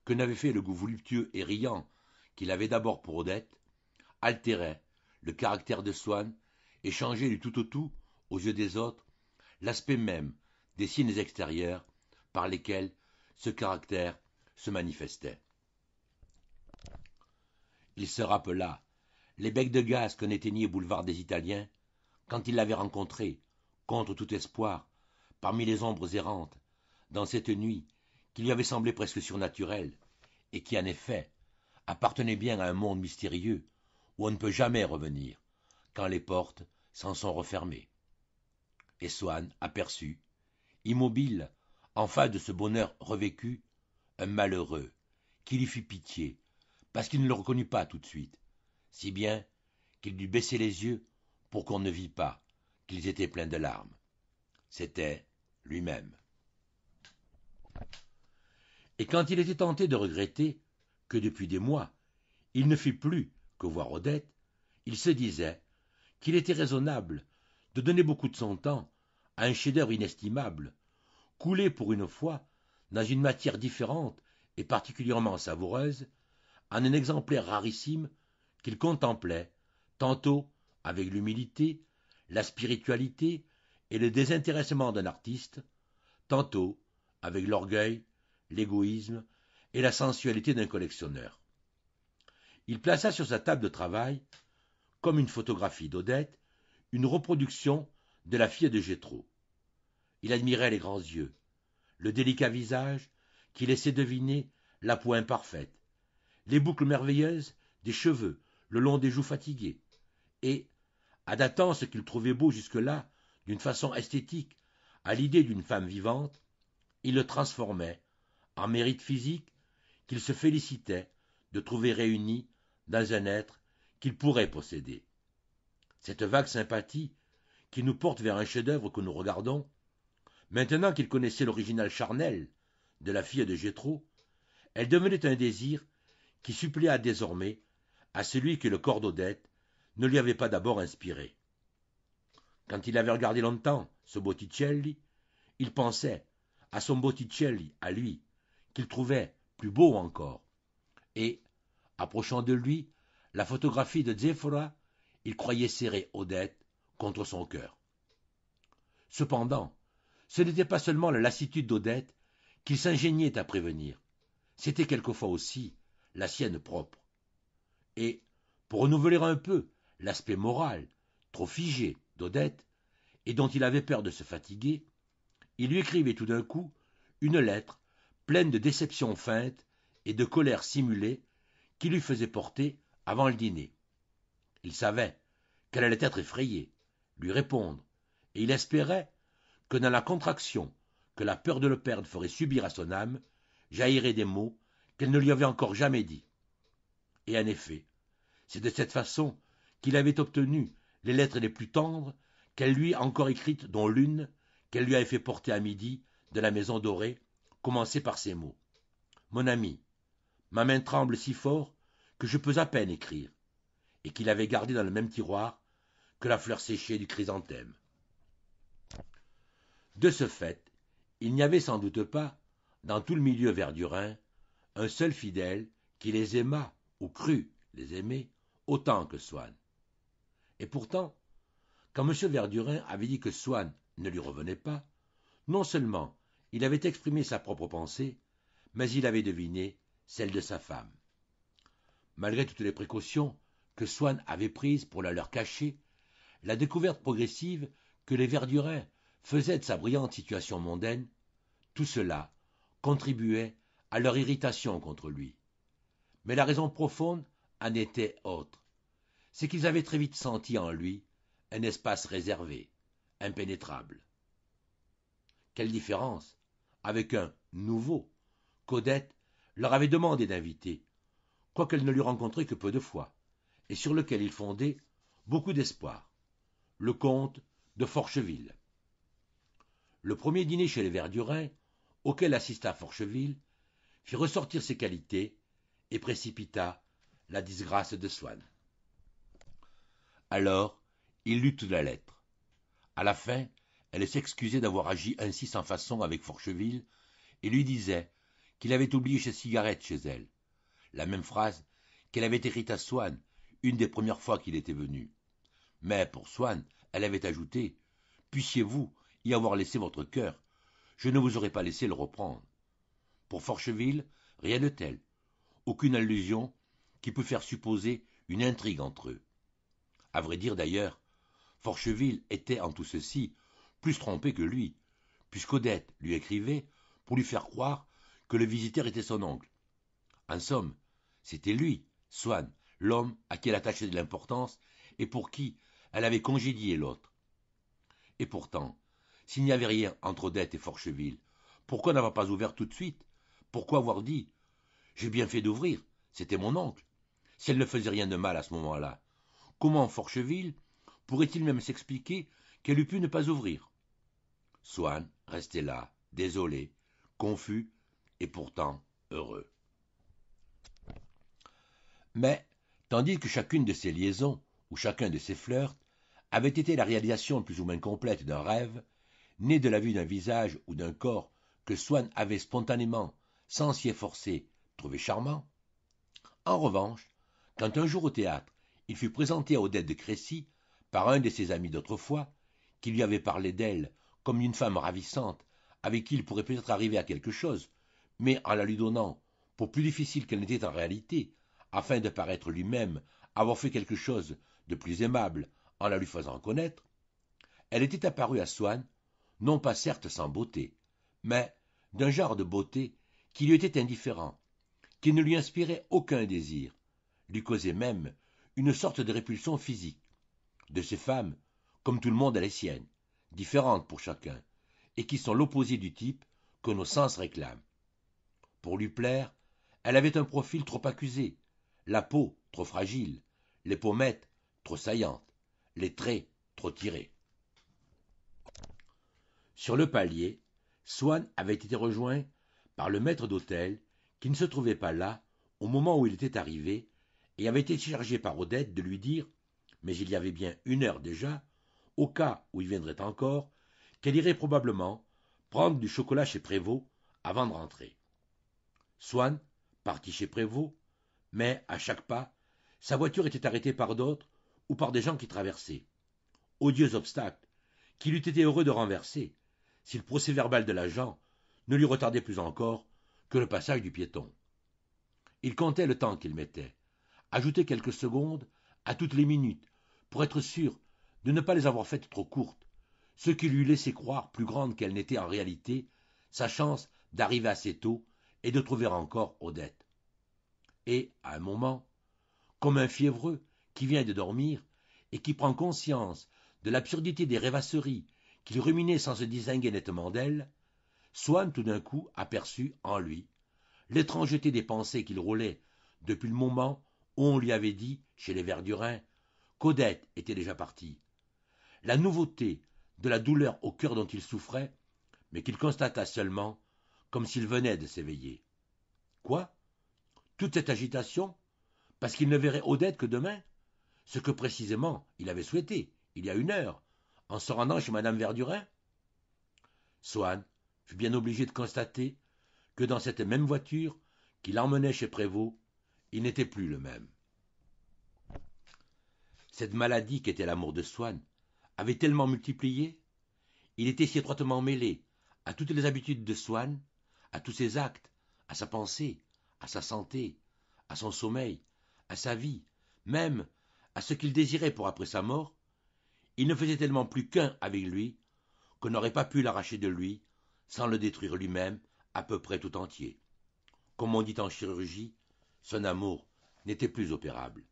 que n'avait fait le goût voluptueux et riant qu'il avait d'abord pour Odette, altérait le caractère de Swann et changeait du tout au tout, aux yeux des autres, l'aspect même des signes extérieurs par lesquels ce caractère se manifestait. Il se rappela les becs de gaz qu'on éteignait boulevard des Italiens quand il l'avait rencontré, contre tout espoir parmi les ombres errantes dans cette nuit qui lui avait semblé presque surnaturelle et qui en effet appartenait bien à un monde mystérieux où on ne peut jamais revenir quand les portes s'en sont refermées et swann aperçut immobile en face de ce bonheur revécu un malheureux qui lui fit pitié parce qu'il ne le reconnut pas tout de suite si bien qu'il dut baisser les yeux pour qu'on ne vît pas qu'ils étaient pleins de larmes. C'était lui-même. Et quand il était tenté de regretter que depuis des mois, il ne fit plus que voir Odette, il se disait qu'il était raisonnable de donner beaucoup de son temps à un chef-d'œuvre inestimable, coulé pour une fois dans une matière différente et particulièrement savoureuse, en un exemplaire rarissime qu'il contemplait, tantôt avec l'humilité, la spiritualité et le désintéressement d'un artiste, tantôt avec l'orgueil, l'égoïsme et la sensualité d'un collectionneur. Il plaça sur sa table de travail, comme une photographie d'Odette, une reproduction de la fille de Gétro. Il admirait les grands yeux, le délicat visage qui laissait deviner la peau imparfaite, les boucles merveilleuses des cheveux le long des joues fatiguées, et, Adatant ce qu'il trouvait beau jusque-là d'une façon esthétique à l'idée d'une femme vivante, il le transformait en mérite physique qu'il se félicitait de trouver réuni dans un être qu'il pourrait posséder. Cette vague sympathie qui nous porte vers un chef-d'œuvre que nous regardons, maintenant qu'il connaissait l'original charnel de la fille de Gétro, elle devenait un désir qui suppléa désormais à celui que le corps d'Odette ne lui avait pas d'abord inspiré. Quand il avait regardé longtemps ce Botticelli, il pensait à son Botticelli, à lui, qu'il trouvait plus beau encore. Et, approchant de lui, la photographie de Zéphora, il croyait serrer Odette contre son cœur. Cependant, ce n'était pas seulement la lassitude d'Odette qu'il s'ingéniait à prévenir, c'était quelquefois aussi la sienne propre. Et, pour renouveler un peu l'aspect moral, trop figé, d'Odette, et dont il avait peur de se fatiguer, il lui écrivait tout d'un coup une lettre pleine de déceptions feintes et de colère simulée qui lui faisait porter avant le dîner. Il savait qu'elle allait être effrayée, lui répondre, et il espérait que dans la contraction que la peur de le perdre ferait subir à son âme, jaillirait des mots qu'elle ne lui avait encore jamais dits. Et en effet, c'est de cette façon qu'il avait obtenu les lettres les plus tendres, qu'elle lui a encore écrites, dont l'une, qu'elle lui avait fait porter à midi de la maison dorée, commençait par ces mots. Mon ami, ma main tremble si fort que je peux à peine écrire, et qu'il avait gardé dans le même tiroir que la fleur séchée du chrysanthème. De ce fait, il n'y avait sans doute pas, dans tout le milieu verdurin, un seul fidèle qui les aima ou crut les aimer autant que Swann. Et pourtant, quand M. Verdurin avait dit que Swann ne lui revenait pas, non seulement il avait exprimé sa propre pensée, mais il avait deviné celle de sa femme. Malgré toutes les précautions que Swann avait prises pour la leur cacher, la découverte progressive que les Verdurins faisaient de sa brillante situation mondaine, tout cela contribuait à leur irritation contre lui. Mais la raison profonde en était autre c'est qu'ils avaient très vite senti en lui un espace réservé, impénétrable. Quelle différence avec un nouveau qu'Odette leur avait demandé d'inviter, quoiqu'elle ne l'eût rencontré que peu de fois, et sur lequel il fondait beaucoup d'espoir, le comte de Forcheville. Le premier dîner chez les Verdurins, auquel assista Forcheville, fit ressortir ses qualités et précipita la disgrâce de Swann. Alors, il lut toute la lettre. À la fin, elle s'excusait d'avoir agi ainsi sans façon avec Forcheville, et lui disait qu'il avait oublié ses cigarettes chez elle. La même phrase qu'elle avait écrite à Swann, une des premières fois qu'il était venu. Mais pour Swann, elle avait ajouté Puissiez-vous y avoir laissé votre cœur Je ne vous aurais pas laissé le reprendre. Pour Forcheville, rien de tel. Aucune allusion qui peut faire supposer une intrigue entre eux à vrai dire d'ailleurs forcheville était en tout ceci plus trompé que lui puisqu'odette lui écrivait pour lui faire croire que le visiteur était son oncle en somme c'était lui swann l'homme à qui elle attachait de l'importance et pour qui elle avait congédié l'autre et pourtant s'il n'y avait rien entre odette et forcheville pourquoi n'avoir pas ouvert tout de suite pourquoi avoir dit j'ai bien fait d'ouvrir c'était mon oncle si elle ne faisait rien de mal à ce moment-là Comment Forcheville pourrait-il même s'expliquer qu'elle eût pu ne pas ouvrir Swann restait là, désolé, confus et pourtant heureux. Mais, tandis que chacune de ces liaisons, ou chacun de ces flirts, avait été la réalisation plus ou moins complète d'un rêve, né de la vue d'un visage ou d'un corps que Swann avait spontanément, sans s'y efforcer, trouvé charmant. En revanche, quand un jour au théâtre il fut présenté à odette de crécy par un de ses amis d'autrefois qui lui avait parlé d'elle comme d'une femme ravissante avec qui il pourrait peut-être arriver à quelque chose mais en la lui donnant pour plus difficile qu'elle n'était en réalité afin de paraître lui-même avoir fait quelque chose de plus aimable en la lui faisant connaître elle était apparue à swann non pas certes sans beauté mais d'un genre de beauté qui lui était indifférent qui ne lui inspirait aucun désir lui causait même une sorte de répulsion physique. De ces femmes, comme tout le monde a les siennes, différentes pour chacun, et qui sont l'opposé du type que nos sens réclament. Pour lui plaire, elle avait un profil trop accusé, la peau trop fragile, les pommettes trop saillantes, les traits trop tirés. Sur le palier, Swann avait été rejoint par le maître d'hôtel qui ne se trouvait pas là au moment où il était arrivé et avait été chargé par Odette de lui dire, mais il y avait bien une heure déjà, au cas où il viendrait encore, qu'elle irait probablement prendre du chocolat chez Prévost avant de rentrer. Swann partit chez Prévost, mais à chaque pas, sa voiture était arrêtée par d'autres ou par des gens qui traversaient. Odieux obstacle, qu'il eût été heureux de renverser, si le procès-verbal de l'agent ne lui retardait plus encore que le passage du piéton. Il comptait le temps qu'il mettait, Ajouter quelques secondes à toutes les minutes pour être sûr de ne pas les avoir faites trop courtes ce qui lui laissait croire plus grande qu'elle n'était en réalité sa chance d'arriver assez tôt et de trouver encore odette et à un moment comme un fiévreux qui vient de dormir et qui prend conscience de l'absurdité des rêvasseries qu'il ruminait sans se distinguer nettement d'elle swann tout d'un coup aperçut en lui l'étrangeté des pensées qu'il roulait depuis le moment on lui avait dit, chez les Verdurins, qu'Odette était déjà partie. La nouveauté de la douleur au cœur dont il souffrait, mais qu'il constata seulement, comme s'il venait de s'éveiller. Quoi Toute cette agitation Parce qu'il ne verrait Odette que demain Ce que précisément il avait souhaité, il y a une heure, en se rendant chez Madame Verdurin Swann fut bien obligé de constater que dans cette même voiture qui emmenait chez Prévost, il n'était plus le même. Cette maladie qu'était l'amour de Swann avait tellement multiplié, il était si étroitement mêlé à toutes les habitudes de Swann, à tous ses actes, à sa pensée, à sa santé, à son sommeil, à sa vie, même à ce qu'il désirait pour après sa mort, il ne faisait tellement plus qu'un avec lui, qu'on n'aurait pas pu l'arracher de lui sans le détruire lui-même à peu près tout entier. Comme on dit en chirurgie, son amour, n'était plus opérable.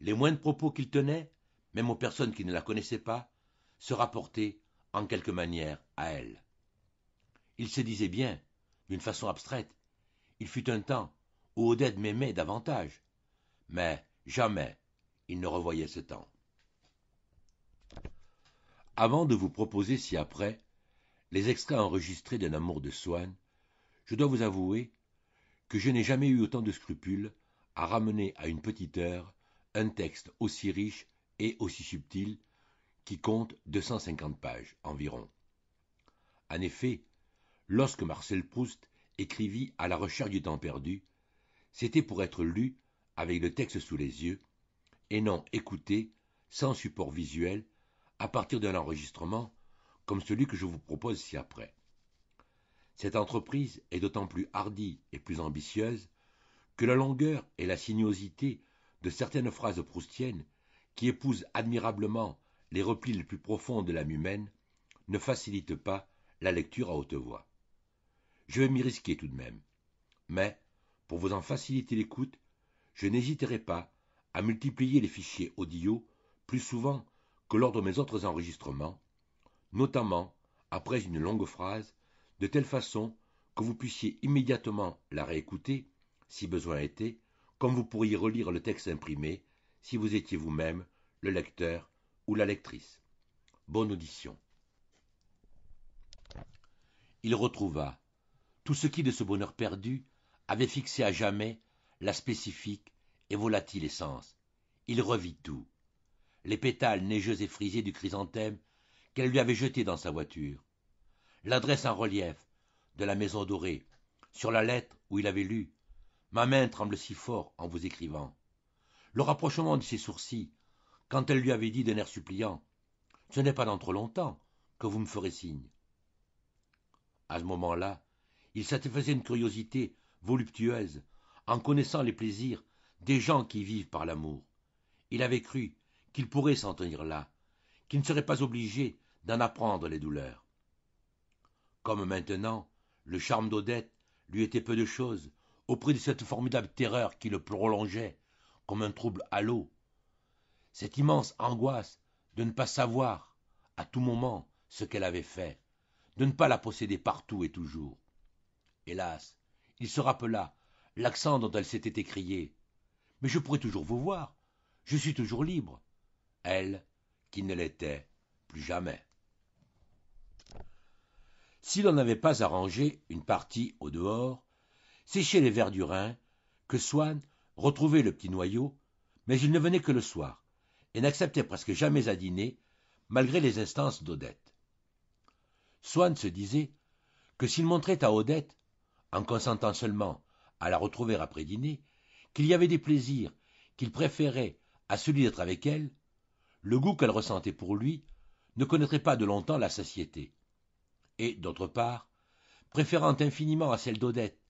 Les moindres propos qu'il tenait, même aux personnes qui ne la connaissaient pas, se rapportaient, en quelque manière, à elle. Il se disait bien, d'une façon abstraite, il fut un temps où Odette m'aimait davantage, mais jamais il ne revoyait ce temps. Avant de vous proposer si après les extraits enregistrés d'un amour de Swann, je dois vous avouer que je n'ai jamais eu autant de scrupules à ramener à une petite heure un texte aussi riche et aussi subtil, qui compte 250 pages environ. En effet, lorsque Marcel Proust écrivit À la recherche du temps perdu, c'était pour être lu avec le texte sous les yeux, et non écouté sans support visuel à partir d'un enregistrement comme celui que je vous propose ci-après. Cette entreprise est d'autant plus hardie et plus ambitieuse que la longueur et la sinuosité de certaines phrases proustiennes, qui épousent admirablement les replis les plus profonds de l'âme humaine, ne facilitent pas la lecture à haute voix. Je vais m'y risquer tout de même. Mais, pour vous en faciliter l'écoute, je n'hésiterai pas à multiplier les fichiers audio plus souvent que lors de mes autres enregistrements, notamment après une longue phrase de telle façon que vous puissiez immédiatement la réécouter, si besoin était, comme vous pourriez relire le texte imprimé, si vous étiez vous-même le lecteur ou la lectrice. Bonne audition. Il retrouva tout ce qui de ce bonheur perdu avait fixé à jamais la spécifique et volatile essence. Il revit tout. Les pétales neigeux et frisés du chrysanthème qu'elle lui avait jeté dans sa voiture, l'adresse en relief de la Maison Dorée, sur la lettre où il avait lu Ma main tremble si fort en vous écrivant. Le rapprochement de ses sourcils, quand elle lui avait dit d'un air suppliant Ce n'est pas dans trop longtemps que vous me ferez signe. À ce moment-là, il satisfaisait une curiosité voluptueuse en connaissant les plaisirs des gens qui vivent par l'amour. Il avait cru qu'il pourrait s'en tenir là, qu'il ne serait pas obligé d'en apprendre les douleurs comme maintenant, le charme d'Odette lui était peu de chose, auprès de cette formidable terreur qui le prolongeait, comme un trouble à l'eau. Cette immense angoisse de ne pas savoir, à tout moment, ce qu'elle avait fait, de ne pas la posséder partout et toujours. Hélas, il se rappela l'accent dont elle s'était écriée. Mais je pourrai toujours vous voir, je suis toujours libre. Elle, qui ne l'était plus jamais si l'on n'avait pas arrangé une partie au dehors, c'est chez les Verdurins que Swann retrouvait le petit noyau, mais il ne venait que le soir, et n'acceptait presque jamais à dîner, malgré les instances d'Odette. Swann se disait que s'il montrait à Odette, en consentant seulement à la retrouver après dîner, qu'il y avait des plaisirs qu'il préférait à celui d'être avec elle, le goût qu'elle ressentait pour lui ne connaîtrait pas de longtemps la satiété et, d'autre part, préférant infiniment à celle d'Odette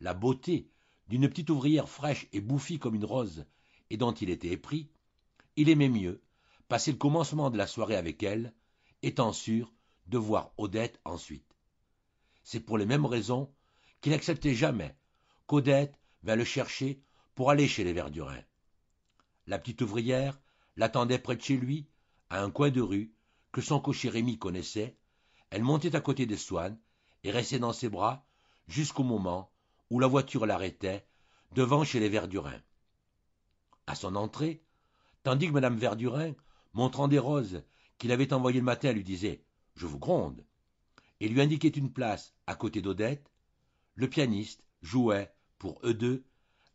la beauté d'une petite ouvrière fraîche et bouffie comme une rose, et dont il était épris, il aimait mieux passer le commencement de la soirée avec elle, étant sûr de voir Odette ensuite. C'est pour les mêmes raisons qu'il n'acceptait jamais qu'Odette vint le chercher pour aller chez les Verdurins. La petite ouvrière l'attendait près de chez lui, à un coin de rue que son cocher Rémy connaissait, elle montait à côté de Swann et restait dans ses bras jusqu'au moment où la voiture l'arrêtait devant chez les Verdurin. À son entrée, tandis que Madame Verdurin, montrant des roses qu'il avait envoyées le matin, lui disait Je vous gronde et lui indiquait une place à côté d'Odette, le pianiste jouait, pour eux deux,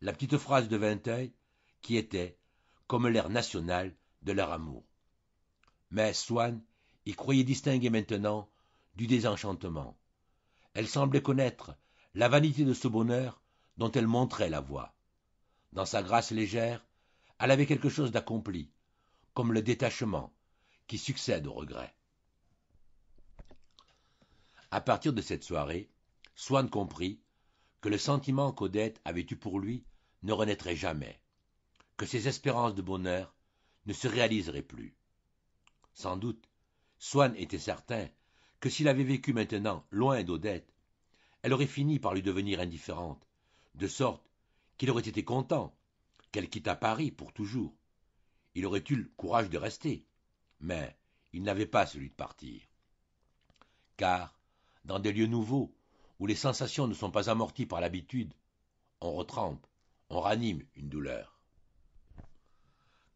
la petite phrase de Vinteuil qui était comme l'air national de leur amour. Mais Swann y croyait distinguer maintenant du désenchantement. Elle semblait connaître la vanité de ce bonheur dont elle montrait la voie. Dans sa grâce légère, elle avait quelque chose d'accompli, comme le détachement qui succède au regret. À partir de cette soirée, Swann comprit que le sentiment qu'Odette avait eu pour lui ne renaîtrait jamais, que ses espérances de bonheur ne se réaliseraient plus. Sans doute, Swann était certain que s'il avait vécu maintenant loin d'Odette, elle aurait fini par lui devenir indifférente, de sorte qu'il aurait été content qu'elle quittât Paris pour toujours. Il aurait eu le courage de rester, mais il n'avait pas celui de partir. Car, dans des lieux nouveaux, où les sensations ne sont pas amorties par l'habitude, on retrempe, on ranime une douleur.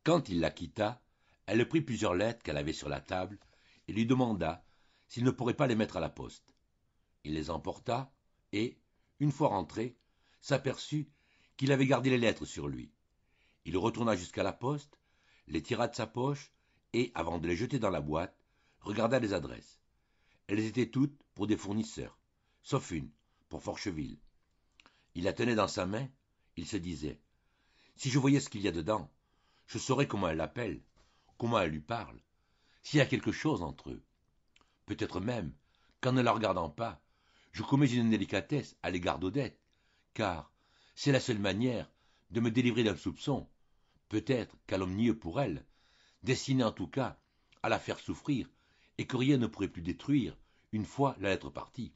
Quand il la quitta, elle prit plusieurs lettres qu'elle avait sur la table et lui demanda s'il ne pourrait pas les mettre à la poste. Il les emporta, et, une fois rentré, s'aperçut qu'il avait gardé les lettres sur lui. Il retourna jusqu'à la poste, les tira de sa poche, et, avant de les jeter dans la boîte, regarda les adresses. Elles étaient toutes pour des fournisseurs, sauf une, pour Forcheville. Il la tenait dans sa main, il se disait Si je voyais ce qu'il y a dedans, je saurais comment elle l'appelle, comment elle lui parle, s'il y a quelque chose entre eux peut-être même qu'en ne la regardant pas, je commets une indélicatesse à l'égard d'Odette, car c'est la seule manière de me délivrer d'un soupçon, peut-être calomnieux pour elle, destiné en tout cas à la faire souffrir et que rien ne pourrait plus détruire une fois la lettre partie.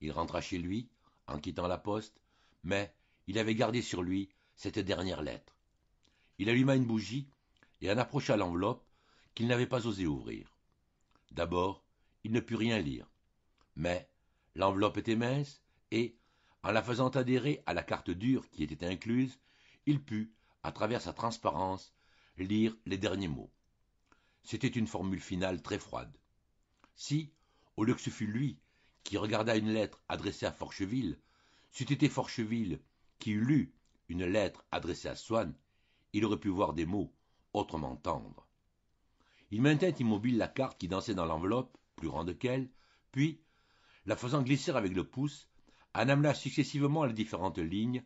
Il rentra chez lui en quittant la poste, mais il avait gardé sur lui cette dernière lettre. Il alluma une bougie et en approcha l'enveloppe qu'il n'avait pas osé ouvrir d'abord il ne put rien lire mais l'enveloppe était mince et en la faisant adhérer à la carte dure qui était incluse il put à travers sa transparence lire les derniers mots c'était une formule finale très froide si au lieu que ce fût lui qui regarda une lettre adressée à forcheville c'eût été forcheville qui eût lu une lettre adressée à swann il aurait pu voir des mots autrement tendres il maintint immobile la carte qui dansait dans l'enveloppe, plus grande qu'elle, puis, la faisant glisser avec le pouce, en successivement les différentes lignes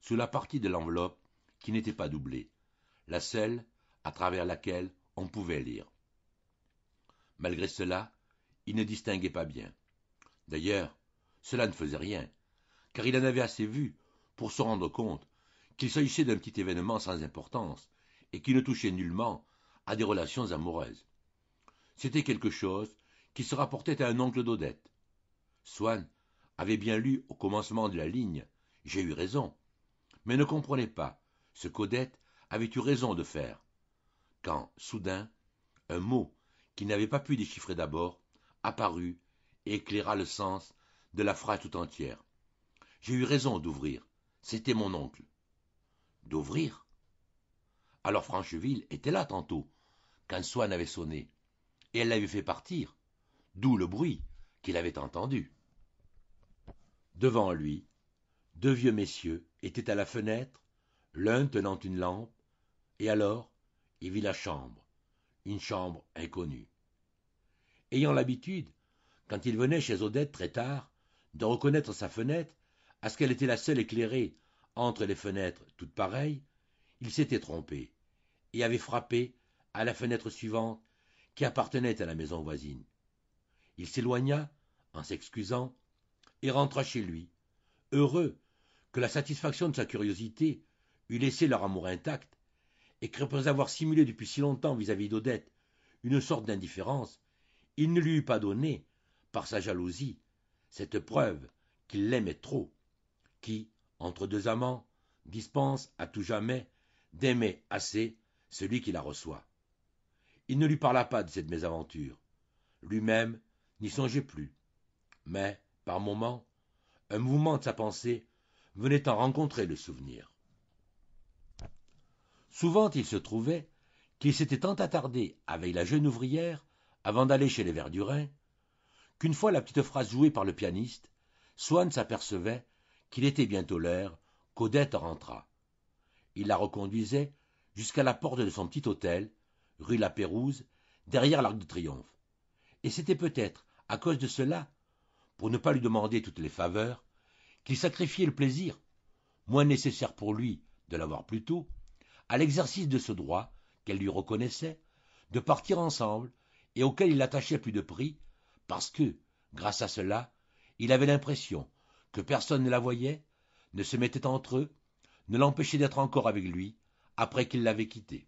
sous la partie de l'enveloppe qui n'était pas doublée, la seule à travers laquelle on pouvait lire. Malgré cela, il ne distinguait pas bien. D'ailleurs, cela ne faisait rien, car il en avait assez vu pour se rendre compte qu'il s'agissait d'un petit événement sans importance et qui ne touchait nullement à des relations amoureuses. C'était quelque chose qui se rapportait à un oncle d'Odette. Swann avait bien lu au commencement de la ligne J'ai eu raison, mais ne comprenait pas ce qu'Odette avait eu raison de faire, quand, soudain, un mot qu'il n'avait pas pu déchiffrer d'abord apparut et éclaira le sens de la phrase tout entière. J'ai eu raison d'ouvrir. C'était mon oncle. D'ouvrir Alors Francheville était là tantôt, quand Swann avait sonné, et elle l'avait fait partir, d'où le bruit qu'il avait entendu. Devant lui, deux vieux messieurs étaient à la fenêtre, l'un tenant une lampe, et alors il vit la chambre, une chambre inconnue. Ayant l'habitude, quand il venait chez Odette très tard, de reconnaître sa fenêtre, à ce qu'elle était la seule éclairée entre les fenêtres toutes pareilles, il s'était trompé, et avait frappé à la fenêtre suivante, qui appartenait à la maison voisine. Il s'éloigna, en s'excusant, et rentra chez lui, heureux que la satisfaction de sa curiosité eût laissé leur amour intact, et qu'après avoir simulé depuis si longtemps vis-à-vis d'Odette une sorte d'indifférence, il ne lui eût pas donné, par sa jalousie, cette preuve qu'il l'aimait trop, qui, entre deux amants, dispense à tout jamais d'aimer assez celui qui la reçoit il ne lui parla pas de cette mésaventure. Lui-même n'y songeait plus. Mais, par moments, un mouvement de sa pensée venait en rencontrer le souvenir. Souvent il se trouvait qu'il s'était tant attardé avec la jeune ouvrière avant d'aller chez les Verdurins, qu'une fois la petite phrase jouée par le pianiste, Swann s'apercevait qu'il était bientôt l'heure qu'Odette rentra. Il la reconduisait jusqu'à la porte de son petit hôtel rue La Pérouse, derrière l'Arc de Triomphe. Et c'était peut-être à cause de cela, pour ne pas lui demander toutes les faveurs, qu'il sacrifiait le plaisir, moins nécessaire pour lui de l'avoir plus tôt, à l'exercice de ce droit qu'elle lui reconnaissait, de partir ensemble et auquel il attachait plus de prix, parce que, grâce à cela, il avait l'impression que personne ne la voyait, ne se mettait entre eux, ne l'empêchait d'être encore avec lui, après qu'il l'avait quittée.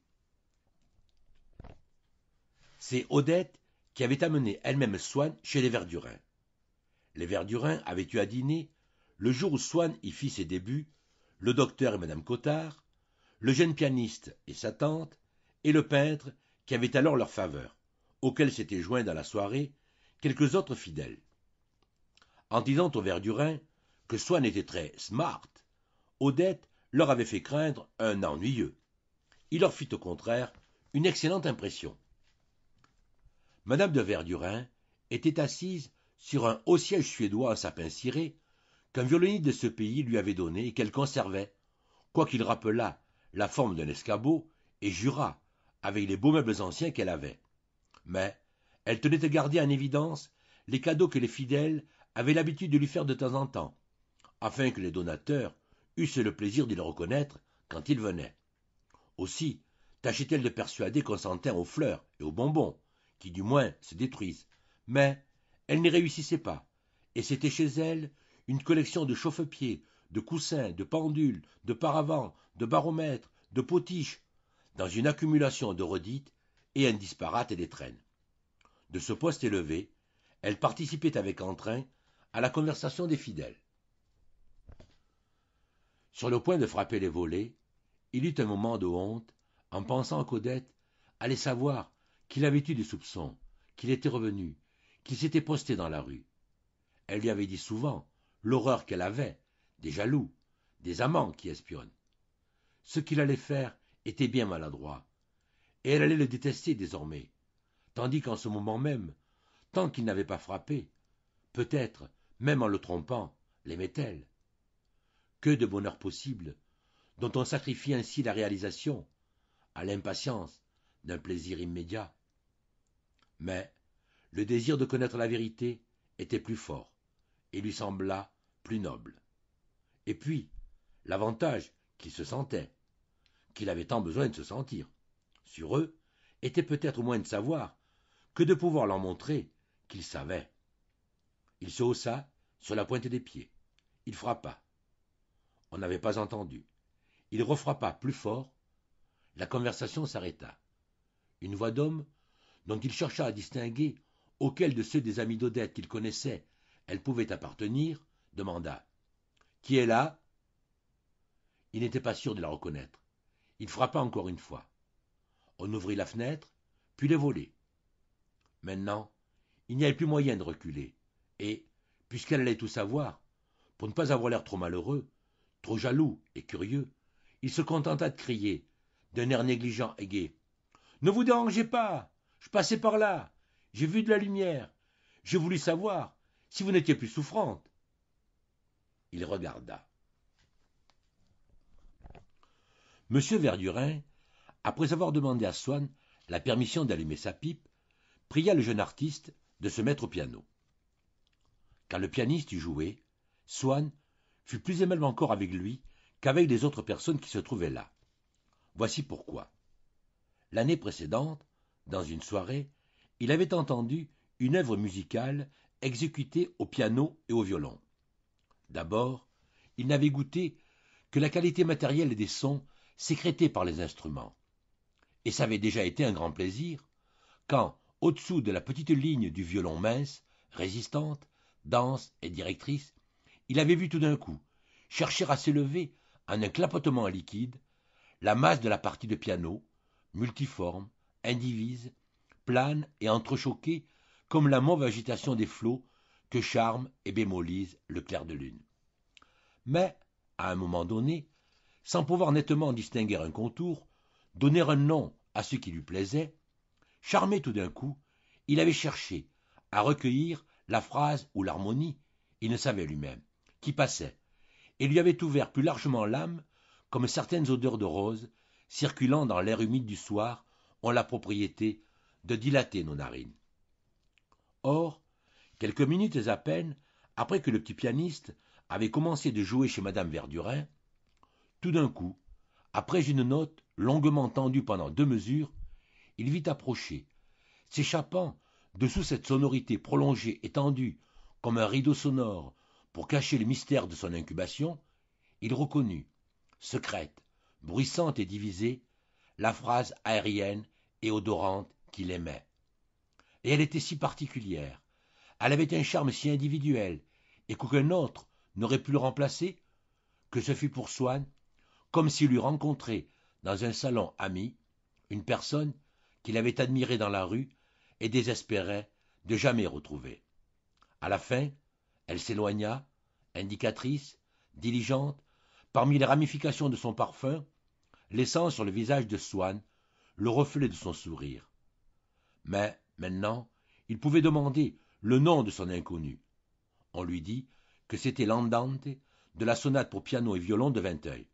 C'est Odette qui avait amené elle-même Swann chez les Verdurins. Les Verdurins avaient eu à dîner, le jour où Swann y fit ses débuts, le docteur et madame Cottard, le jeune pianiste et sa tante, et le peintre qui avait alors leur faveur, auquel s'étaient joints dans la soirée quelques autres fidèles. En disant aux Verdurins que Swann était très smart, Odette leur avait fait craindre un ennuyeux. Il leur fit au contraire une excellente impression. Madame de Verdurin était assise sur un haut siège suédois à sapin ciré qu'un violoniste de ce pays lui avait donné et qu'elle conservait, quoiqu'il rappelât la forme d'un escabeau et jura avec les beaux meubles anciens qu'elle avait. Mais elle tenait à garder en évidence les cadeaux que les fidèles avaient l'habitude de lui faire de temps en temps, afin que les donateurs eussent le plaisir de les reconnaître quand ils venaient. Aussi tâchait-elle de persuader qu'on Constantin aux fleurs et aux bonbons, qui du moins se détruisent. Mais elle n'y réussissait pas, et c'était chez elle une collection de chauffe-pieds, de coussins, de pendules, de paravents, de baromètres, de potiches, dans une accumulation de redites et un disparate et d'étrennes. De ce poste élevé, elle participait avec entrain à la conversation des fidèles. Sur le point de frapper les volets, il eut un moment de honte en pensant qu'Odette allait savoir qu'il avait eu des soupçons, qu'il était revenu, qu'il s'était posté dans la rue. Elle lui avait dit souvent l'horreur qu'elle avait, des jaloux, des amants qui espionnent. Ce qu'il allait faire était bien maladroit, et elle allait le détester désormais, tandis qu'en ce moment même, tant qu'il n'avait pas frappé, peut-être, même en le trompant, l'aimait-elle. Que de bonheur possible, dont on sacrifie ainsi la réalisation, à l'impatience d'un plaisir immédiat mais le désir de connaître la vérité était plus fort et lui sembla plus noble et puis l'avantage qu'il se sentait qu'il avait tant besoin de se sentir sur eux était peut-être moins de savoir que de pouvoir leur montrer qu'il savait il se haussa sur la pointe des pieds il frappa on n'avait pas entendu il refrappa plus fort la conversation s'arrêta une voix d'homme dont il chercha à distinguer auquel de ceux des amis d'Odette qu'il connaissait elle pouvait appartenir, demanda Qui est là Il n'était pas sûr de la reconnaître. Il frappa encore une fois. On ouvrit la fenêtre, puis les volets. Maintenant, il n'y avait plus moyen de reculer, et, puisqu'elle allait tout savoir, pour ne pas avoir l'air trop malheureux, trop jaloux et curieux, il se contenta de crier, d'un air négligent et gai. Ne vous dérangez pas. Je passais par là. J'ai vu de la lumière. Je voulais savoir si vous n'étiez plus souffrante. Il regarda. Monsieur Verdurin, après avoir demandé à Swann la permission d'allumer sa pipe, pria le jeune artiste de se mettre au piano. Quand le pianiste y jouait, Swann fut plus aimable encore avec lui qu'avec les autres personnes qui se trouvaient là. Voici pourquoi. L'année précédente, dans une soirée, il avait entendu une œuvre musicale exécutée au piano et au violon. D'abord, il n'avait goûté que la qualité matérielle des sons sécrétés par les instruments. Et ça avait déjà été un grand plaisir, quand, au-dessous de la petite ligne du violon mince, résistante, dense et directrice, il avait vu tout d'un coup chercher à s'élever en un clapotement liquide la masse de la partie de piano, multiforme, indivise, plane et entrechoquée comme la mauvaise agitation des flots que charme et bémolise le clair de lune. Mais, à un moment donné, sans pouvoir nettement distinguer un contour, donner un nom à ce qui lui plaisait, charmé tout d'un coup, il avait cherché à recueillir la phrase ou l'harmonie, il ne savait lui-même, qui passait, et lui avait ouvert plus largement l'âme, comme certaines odeurs de roses, circulant dans l'air humide du soir, ont la propriété de dilater nos narines. Or, quelques minutes à peine après que le petit pianiste avait commencé de jouer chez madame Verdurin, tout d'un coup, après une note longuement tendue pendant deux mesures, il vit approcher, s'échappant de sous cette sonorité prolongée et tendue comme un rideau sonore pour cacher le mystère de son incubation, il reconnut, secrète, bruissante et divisée, la phrase aérienne et odorante qu'il aimait. Et elle était si particulière, elle avait un charme si individuel, et qu'aucun autre n'aurait pu remplacer, que ce fut pour Swann comme s'il eût rencontré, dans un salon ami, une personne qu'il avait admirée dans la rue et désespérait de jamais retrouver. À la fin, elle s'éloigna, indicatrice, diligente, parmi les ramifications de son parfum, laissant sur le visage de swann le reflet de son sourire mais maintenant il pouvait demander le nom de son inconnu. on lui dit que c'était l'andante de la sonate pour piano et violon de vinteuil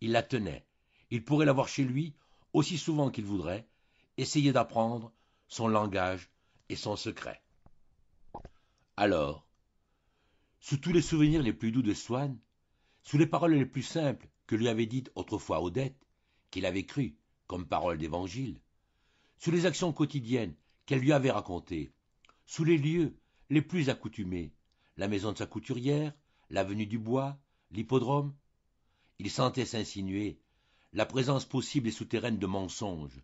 il la tenait il pourrait l'avoir chez lui aussi souvent qu'il voudrait essayer d'apprendre son langage et son secret alors sous tous les souvenirs les plus doux de swann sous les paroles les plus simples que lui avait dites autrefois Odette, qu'il avait cru comme parole d'évangile, sous les actions quotidiennes qu'elle lui avait racontées, sous les lieux les plus accoutumés, la maison de sa couturière, l'avenue du Bois, l'hippodrome. Il sentait s'insinuer la présence possible et souterraine de mensonges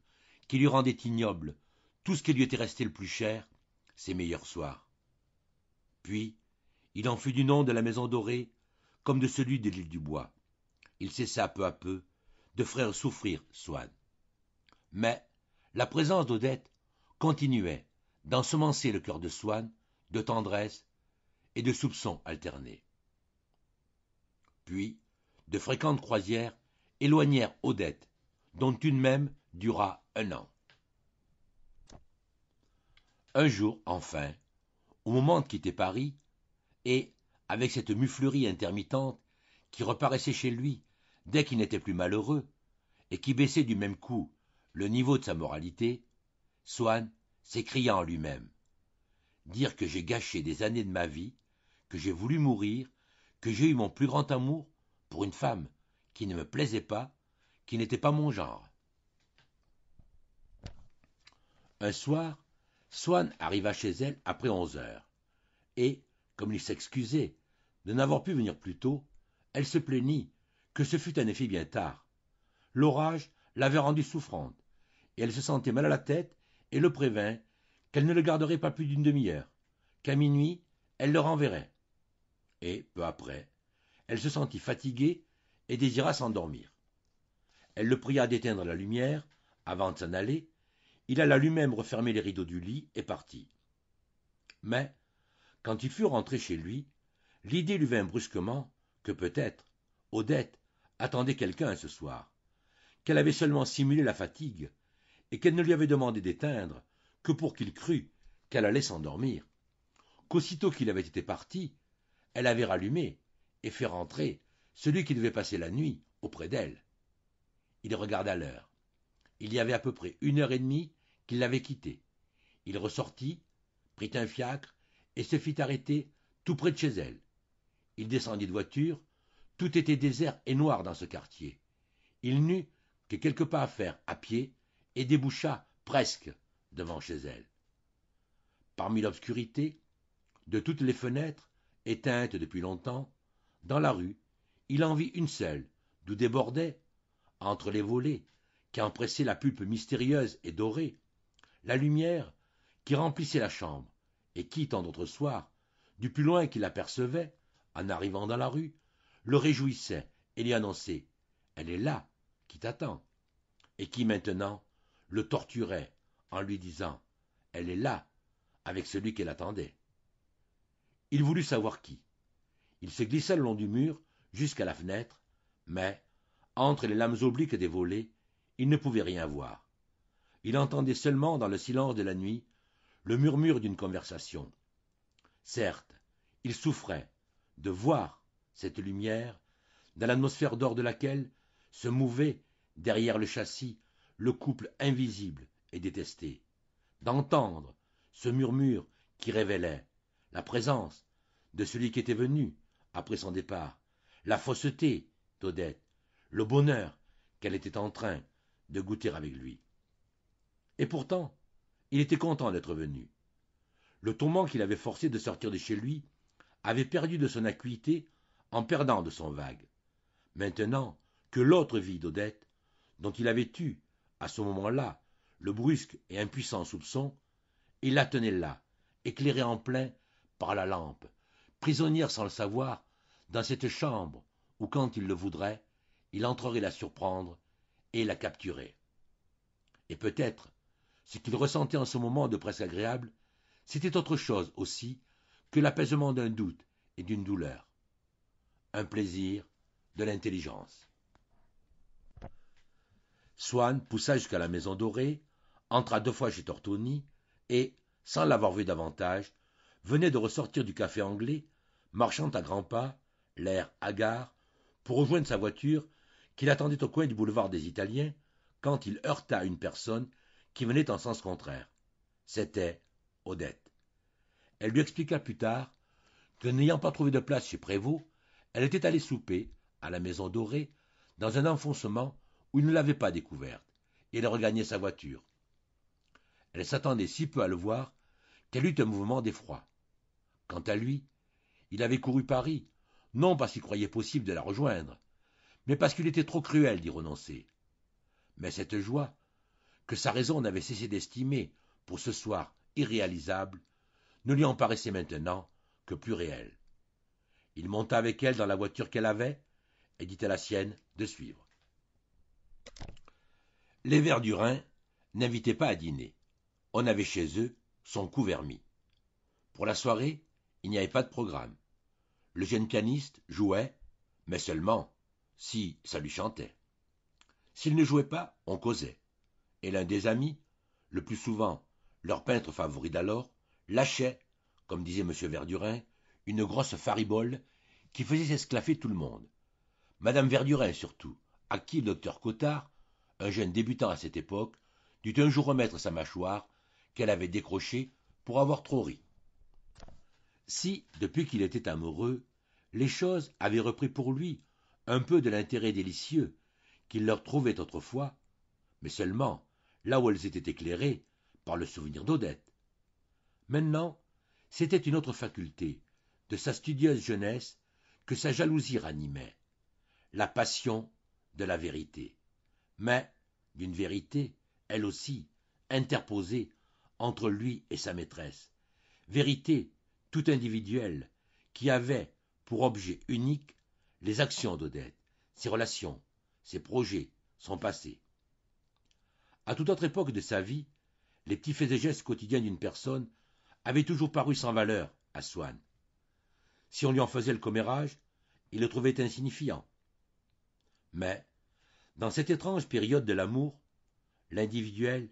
qui lui rendaient ignoble tout ce qui lui était resté le plus cher, ses meilleurs soirs. Puis, il en fut du nom de la maison dorée comme de celui de l'île du Bois. Il cessa peu à peu de faire souffrir, Swann. Mais la présence d'Odette continuait d'ensemencer le cœur de Swann de tendresse et de soupçons alternés. Puis, de fréquentes croisières éloignèrent Odette, dont une même dura un an. Un jour, enfin, au moment de quitter Paris, et avec cette muflerie intermittente qui reparaissait chez lui dès qu'il n'était plus malheureux, et qui baissait du même coup le niveau de sa moralité, Swann s'écria en lui-même. Dire que j'ai gâché des années de ma vie, que j'ai voulu mourir, que j'ai eu mon plus grand amour pour une femme qui ne me plaisait pas, qui n'était pas mon genre. Un soir, Swann arriva chez elle après onze heures, et, comme il s'excusait de n'avoir pu venir plus tôt, elle se plaignit que ce fut un effet bien tard. L'orage l'avait rendue souffrante, et elle se sentait mal à la tête et le prévint qu'elle ne le garderait pas plus d'une demi-heure, qu'à minuit, elle le renverrait. Et, peu après, elle se sentit fatiguée et désira s'endormir. Elle le pria d'éteindre la lumière, avant de s'en aller, il alla lui-même refermer les rideaux du lit et partit. Mais, quand il fut rentré chez lui, l'idée lui vint brusquement que peut-être Odette attendait quelqu'un ce soir qu'elle avait seulement simulé la fatigue et qu'elle ne lui avait demandé d'éteindre que pour qu'il crût qu'elle allait s'endormir qu'aussitôt qu'il avait été parti elle avait rallumé et fait rentrer celui qui devait passer la nuit auprès d'elle il regarda l'heure il y avait à peu près une heure et demie qu'il l'avait quittée il ressortit prit un fiacre et se fit arrêter tout près de chez elle il descendit de voiture tout était désert et noir dans ce quartier il n'eut que quelques pas à faire à pied et déboucha presque devant chez elle parmi l'obscurité de toutes les fenêtres éteintes depuis longtemps dans la rue il en vit une seule d'où débordait entre les volets qui la pulpe mystérieuse et dorée la lumière qui remplissait la chambre et qui tant d'autres soirs du plus loin qu'il apercevait en arrivant dans la rue le réjouissait et lui annonçait elle est là qui t'attend et qui maintenant le torturait en lui disant elle est là avec celui qu'elle attendait il voulut savoir qui il se glissa le long du mur jusqu'à la fenêtre mais entre les lames obliques des volets il ne pouvait rien voir il entendait seulement dans le silence de la nuit le murmure d'une conversation certes il souffrait de voir cette lumière, dans l'atmosphère d'or de laquelle se mouvait, derrière le châssis, le couple invisible et détesté. D'entendre ce murmure qui révélait la présence de celui qui était venu après son départ, la fausseté d'Odette, le bonheur qu'elle était en train de goûter avec lui. Et pourtant, il était content d'être venu. Le tourment qu'il avait forcé de sortir de chez lui avait perdu de son acuité en perdant de son vague maintenant que l'autre vie d'odette dont il avait eu à ce moment-là le brusque et impuissant soupçon il la tenait là éclairée en plein par la lampe prisonnière sans le savoir dans cette chambre où quand il le voudrait il entrerait la surprendre et la capturer et peut-être ce qu'il ressentait en ce moment de presque agréable c'était autre chose aussi que l'apaisement d'un doute et d'une douleur un plaisir, de l'intelligence. Swann poussa jusqu'à la maison dorée, entra deux fois chez Tortoni, et, sans l'avoir vu davantage, venait de ressortir du café anglais, marchant à grands pas, l'air hagard, pour rejoindre sa voiture qu'il attendait au coin du boulevard des Italiens, quand il heurta une personne qui venait en sens contraire. C'était Odette. Elle lui expliqua plus tard que, n'ayant pas trouvé de place chez Prévost, elle était allée souper, à la Maison Dorée, dans un enfoncement où il ne l'avait pas découverte, et elle regagnait sa voiture. Elle s'attendait si peu à le voir qu'elle eut un mouvement d'effroi. Quant à lui, il avait couru Paris, non parce qu'il croyait possible de la rejoindre, mais parce qu'il était trop cruel d'y renoncer. Mais cette joie, que sa raison n'avait cessé d'estimer pour ce soir irréalisable, ne lui en paraissait maintenant que plus réelle. Il monta avec elle dans la voiture qu'elle avait et dit à la sienne de suivre. Les Verdurins n'invitaient pas à dîner. On avait chez eux son coup mis. Pour la soirée, il n'y avait pas de programme. Le jeune pianiste jouait, mais seulement si ça lui chantait. S'il ne jouait pas, on causait. Et l'un des amis, le plus souvent leur peintre favori d'alors, lâchait, comme disait M. Verdurin, une grosse faribole, qui faisait s'esclaffer tout le monde. Madame Verdurin surtout, à qui le docteur Cottard, un jeune débutant à cette époque, dut un jour remettre sa mâchoire, qu'elle avait décrochée pour avoir trop ri. Si, depuis qu'il était amoureux, les choses avaient repris pour lui un peu de l'intérêt délicieux qu'il leur trouvait autrefois, mais seulement là où elles étaient éclairées par le souvenir d'Odette. Maintenant, c'était une autre faculté, de sa studieuse jeunesse que sa jalousie ranimait la passion de la vérité mais d'une vérité elle aussi interposée entre lui et sa maîtresse vérité tout individuelle qui avait pour objet unique les actions d'odette ses relations ses projets son passé À toute autre époque de sa vie les petits faits et gestes quotidiens d'une personne avaient toujours paru sans valeur à si on lui en faisait le commérage, il le trouvait insignifiant. Mais, dans cette étrange période de l'amour, l'individuel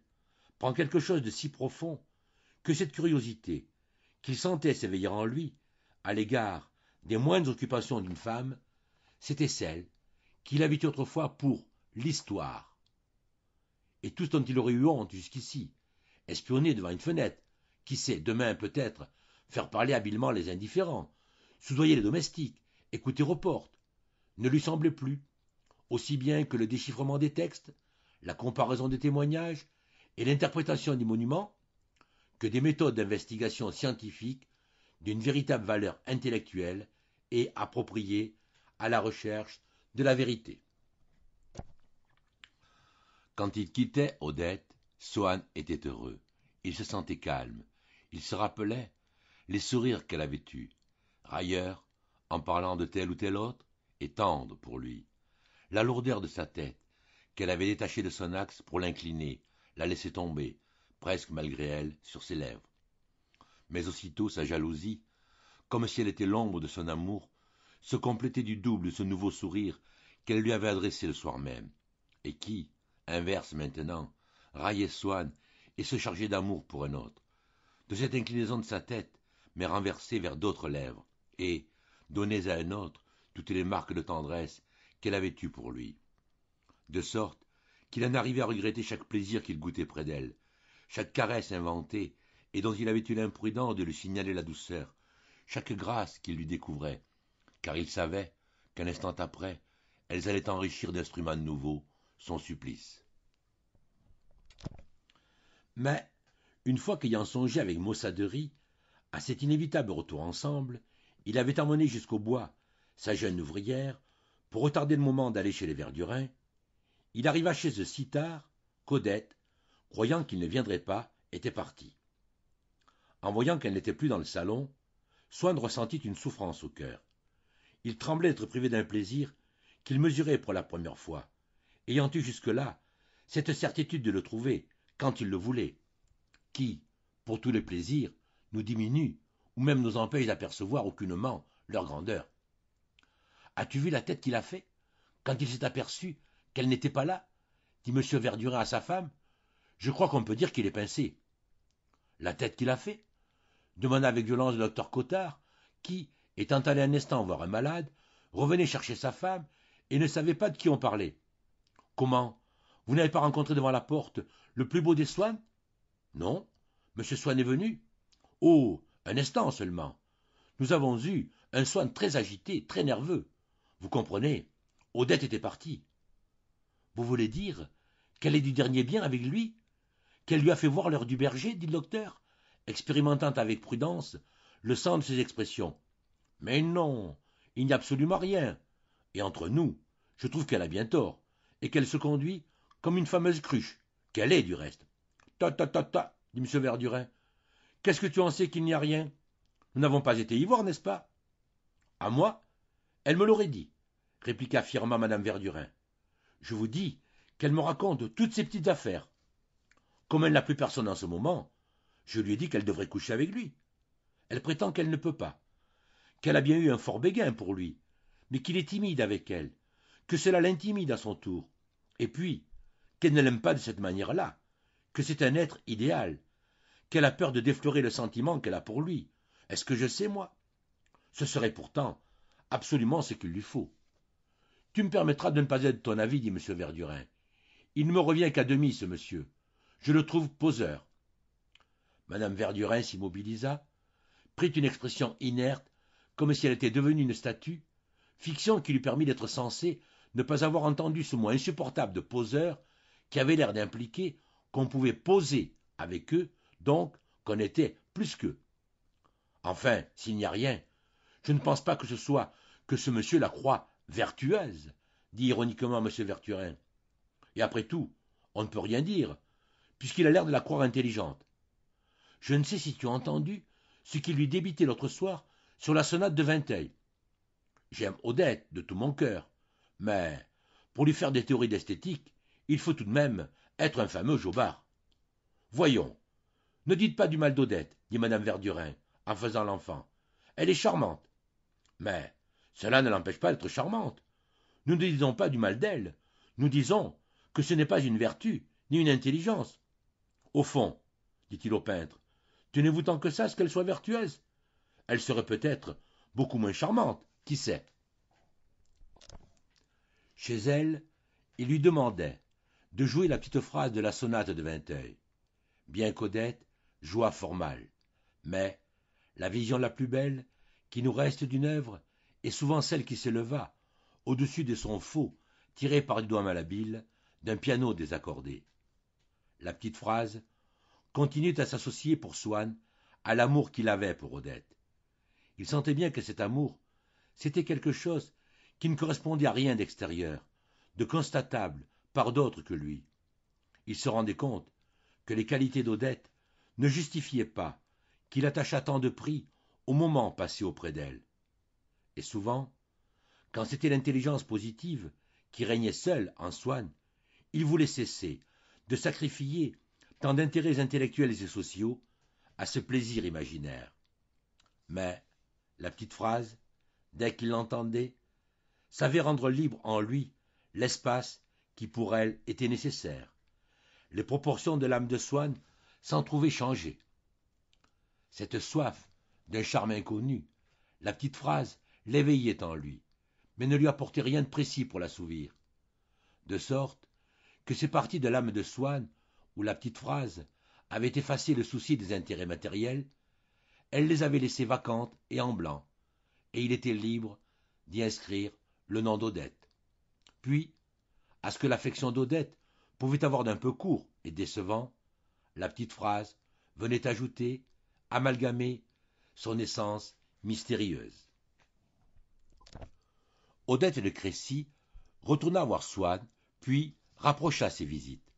prend quelque chose de si profond que cette curiosité, qu'il sentait s'éveiller en lui, à l'égard des moindres occupations d'une femme, c'était celle qu'il habitait autrefois pour l'histoire. Et tout ce dont il aurait eu honte jusqu'ici, espionner devant une fenêtre, qui sait, demain peut-être, faire parler habilement les indifférents, soudoyer les domestiques, écouter aux portes, ne lui semblait plus, aussi bien que le déchiffrement des textes, la comparaison des témoignages et l'interprétation des monuments, que des méthodes d'investigation scientifique d'une véritable valeur intellectuelle et appropriée à la recherche de la vérité. Quand il quittait Odette, Swann était heureux. Il se sentait calme. Il se rappelait les sourires qu'elle avait eus, railleur en parlant de tel ou tel autre et tendre pour lui la lourdeur de sa tête qu'elle avait détachée de son axe pour l'incliner la laissait tomber presque malgré elle sur ses lèvres mais aussitôt sa jalousie comme si elle était l'ombre de son amour se complétait du double de ce nouveau sourire qu'elle lui avait adressé le soir même et qui inverse maintenant raillait swann et se chargeait d'amour pour un autre de cette inclinaison de sa tête mais renversée vers d'autres lèvres et donnait à un autre toutes les marques de tendresse qu'elle avait eues pour lui de sorte qu'il en arrivait à regretter chaque plaisir qu'il goûtait près d'elle chaque caresse inventée et dont il avait eu l'imprudent de lui signaler la douceur chaque grâce qu'il lui découvrait car il savait qu'un instant après elles allaient enrichir d'instruments nouveaux son supplice mais une fois qu'ayant songé avec maussaderie à cet inévitable retour ensemble il avait emmené jusqu'au bois sa jeune ouvrière pour retarder le moment d'aller chez les Verdurins. il arriva chez eux si tard qu'odette croyant qu'il ne viendrait pas était partie en voyant qu'elle n'était plus dans le salon swann ressentit une souffrance au cœur il tremblait d'être privé d'un plaisir qu'il mesurait pour la première fois ayant eu jusque-là cette certitude de le trouver quand il le voulait qui pour tous les plaisirs nous diminue ou même nous empêche d'apercevoir aucunement leur grandeur. As-tu vu la tête qu'il a fait quand il s'est aperçu qu'elle n'était pas là dit M. Verdurin à sa femme. Je crois qu'on peut dire qu'il est pincé. La tête qu'il a fait demanda avec violence le docteur Cottard, qui, étant allé un instant voir un malade, revenait chercher sa femme et ne savait pas de qui on parlait. Comment Vous n'avez pas rencontré devant la porte le plus beau des soins ?»« Non. Monsieur Swann est venu Oh un instant seulement nous avons eu un soin très agité très nerveux vous comprenez odette était partie vous voulez dire qu'elle est du dernier bien avec lui qu'elle lui a fait voir l'heure du berger dit le docteur expérimentant avec prudence le sang de ses expressions mais non il n'y a absolument rien et entre nous je trouve qu'elle a bien tort et qu'elle se conduit comme une fameuse cruche qu'elle est du reste ta ta ta ta dit m verdurin Qu'est-ce que tu en sais qu'il n'y a rien Nous n'avons pas été y voir, n'est-ce pas À moi Elle me l'aurait dit, répliqua fièrement Madame Verdurin. Je vous dis qu'elle me raconte toutes ses petites affaires. Comme elle n'a plus personne en ce moment, je lui ai dit qu'elle devrait coucher avec lui. Elle prétend qu'elle ne peut pas, qu'elle a bien eu un fort béguin pour lui, mais qu'il est timide avec elle, que cela l'intimide à son tour, et puis qu'elle ne l'aime pas de cette manière-là, que c'est un être idéal, qu'elle a peur de déflorer le sentiment qu'elle a pour lui. Est-ce que je sais, moi Ce serait pourtant absolument ce qu'il lui faut. Tu me permettras de ne pas être ton avis, dit M. Verdurin. Il ne me revient qu'à demi, ce monsieur. Je le trouve poseur. Madame Verdurin s'immobilisa, prit une expression inerte, comme si elle était devenue une statue, fiction qui lui permit d'être censée ne pas avoir entendu ce mot insupportable de poseur qui avait l'air d'impliquer qu'on pouvait poser avec eux donc qu'on était plus qu'eux. Enfin, s'il n'y a rien, je ne pense pas que ce soit que ce monsieur la croit vertueuse, dit ironiquement M. Verturin. Et après tout, on ne peut rien dire, puisqu'il a l'air de la croire intelligente. Je ne sais si tu as entendu ce qu'il lui débitait l'autre soir sur la sonate de Vinteuil. J'aime Odette de tout mon cœur, mais pour lui faire des théories d'esthétique, il faut tout de même être un fameux jobard. Voyons, ne dites pas du mal d'Odette, dit madame Verdurin, en faisant l'enfant. Elle est charmante. Mais cela ne l'empêche pas d'être charmante. Nous ne disons pas du mal d'elle, nous disons que ce n'est pas une vertu, ni une intelligence. Au fond, dit-il au peintre, tenez-vous tant que ça ce qu'elle soit vertueuse Elle serait peut-être beaucoup moins charmante, qui sait Chez elle, il lui demandait de jouer la petite phrase de la sonate de Vinteuil. Bien qu'Odette joie formale. Mais la vision la plus belle qui nous reste d'une œuvre est souvent celle qui s'éleva, au-dessus de son faux, tiré par du doigt malhabile, d'un piano désaccordé. La petite phrase continue à s'associer pour Swann à l'amour qu'il avait pour Odette. Il sentait bien que cet amour, c'était quelque chose qui ne correspondait à rien d'extérieur, de constatable par d'autres que lui. Il se rendait compte que les qualités d'Odette ne justifiait pas qu'il attachât tant de prix au moment passé auprès d'elle et souvent quand c'était l'intelligence positive qui régnait seule en swann il voulait cesser de sacrifier tant d'intérêts intellectuels et sociaux à ce plaisir imaginaire mais la petite phrase dès qu'il l'entendait savait rendre libre en lui l'espace qui pour elle était nécessaire les proportions de l'âme de swann sans trouver changé. Cette soif d'un charme inconnu, la petite phrase l'éveillait en lui, mais ne lui apportait rien de précis pour l'assouvir. De sorte que ces parties de l'âme de Swann où la petite phrase avait effacé le souci des intérêts matériels, elle les avait laissées vacantes et en blanc, et il était libre d'y inscrire le nom d'Odette. Puis, à ce que l'affection d'Odette pouvait avoir d'un peu court et décevant, la petite phrase venait ajouter, amalgamer son essence mystérieuse. Odette de Crécy retourna voir Swann, puis rapprocha ses visites.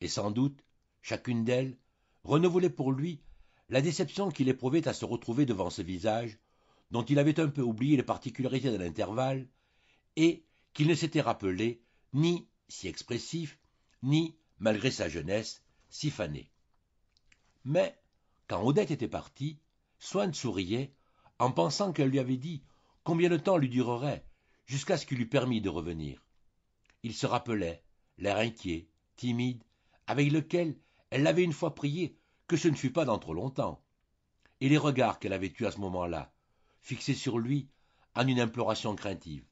Et sans doute, chacune d'elles renouvelait pour lui la déception qu'il éprouvait à se retrouver devant ce visage, dont il avait un peu oublié les particularités de l'intervalle, et qu'il ne s'était rappelé, ni si expressif, ni, malgré sa jeunesse, si Mais, quand Odette était partie, Swann souriait, en pensant qu'elle lui avait dit combien de temps lui durerait, jusqu'à ce qu'il lui permît de revenir. Il se rappelait l'air inquiet, timide, avec lequel elle l'avait une fois prié que ce ne fût pas dans trop longtemps, et les regards qu'elle avait eus à ce moment-là, fixés sur lui en une imploration craintive.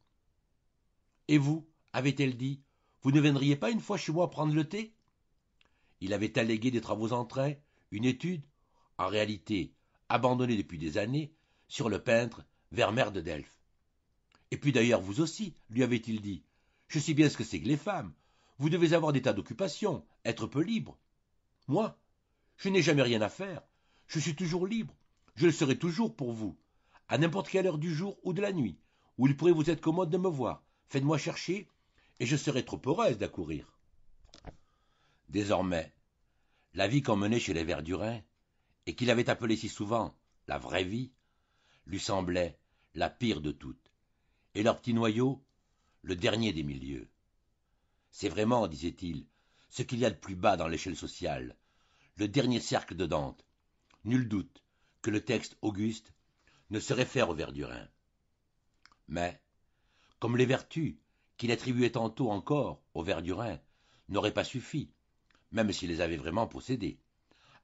Et vous, avait-elle dit, vous ne viendriez pas une fois chez moi prendre le thé il avait allégué des travaux en train, une étude, en réalité abandonnée depuis des années, sur le peintre Vermeer de Delphes. Et puis d'ailleurs, vous aussi, lui avait-il dit. Je sais bien ce que c'est que les femmes. Vous devez avoir des tas d'occupations, être peu libre. Moi, je n'ai jamais rien à faire. Je suis toujours libre. Je le serai toujours pour vous, à n'importe quelle heure du jour ou de la nuit, où il pourrait vous être commode de me voir. Faites-moi chercher, et je serai trop heureuse d'accourir désormais la vie qu'on menait chez les Verdurins, et qu'il avait appelée si souvent la vraie vie lui semblait la pire de toutes et leur petit noyau le dernier des milieux c'est vraiment disait-il ce qu'il y a de plus bas dans l'échelle sociale le dernier cercle de dante nul doute que le texte auguste ne se réfère aux verdurin mais comme les vertus qu'il attribuait tantôt encore aux verdurin n'auraient pas suffi même s'il les avait vraiment possédés,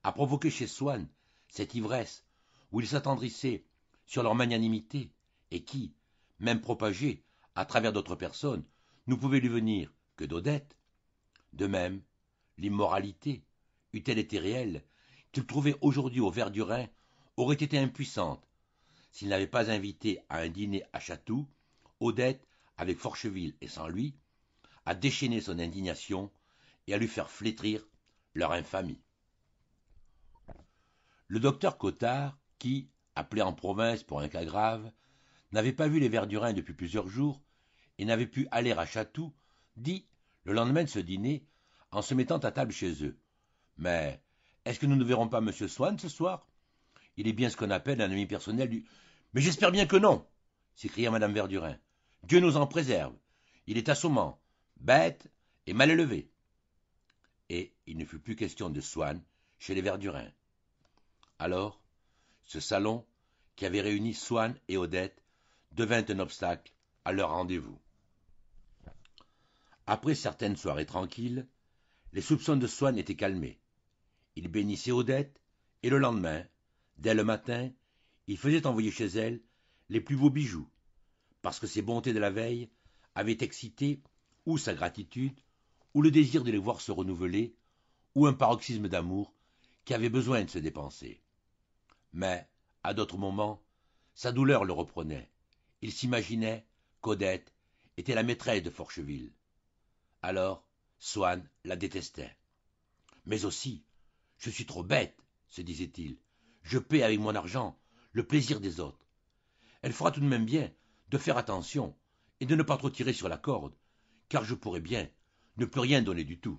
a provoqué chez Swann cette ivresse où il s'attendrissait sur leur magnanimité et qui, même propagée à travers d'autres personnes, ne pouvait lui venir que d'Odette. De même, l'immoralité, eût-elle été réelle, qu'il trouvait aujourd'hui au Vert du Rhin, aurait été impuissante s'il n'avait pas invité à un dîner à Chatou Odette, avec Forcheville et sans lui, à déchaîner son indignation et à lui faire flétrir leur infamie. Le docteur Cottard, qui, appelé en province pour un cas grave, n'avait pas vu les Verdurins depuis plusieurs jours et n'avait pu aller à Chatou, dit, le lendemain de ce dîner, en se mettant à table chez eux. Mais est-ce que nous ne verrons pas M. Swann ce soir Il est bien ce qu'on appelle un ami personnel du. Mais j'espère bien que non s'écria Mme Verdurin. Dieu nous en préserve. Il est assommant, bête et mal élevé il ne fut plus question de Swann chez les Verdurins. Alors, ce salon, qui avait réuni Swann et Odette, devint un obstacle à leur rendez-vous. Après certaines soirées tranquilles, les soupçons de Swann étaient calmés. Il bénissait Odette, et le lendemain, dès le matin, il faisait envoyer chez elle les plus beaux bijoux, parce que ses bontés de la veille avaient excité ou sa gratitude, ou le désir de les voir se renouveler ou un paroxysme d'amour, qui avait besoin de se dépenser. Mais, à d'autres moments, sa douleur le reprenait. Il s'imaginait qu'Odette était la maîtresse de Forcheville. Alors, Swann la détestait. Mais aussi, je suis trop bête, se disait-il. Je paie avec mon argent le plaisir des autres. Elle fera tout de même bien de faire attention et de ne pas trop tirer sur la corde, car je pourrais bien ne plus rien donner du tout.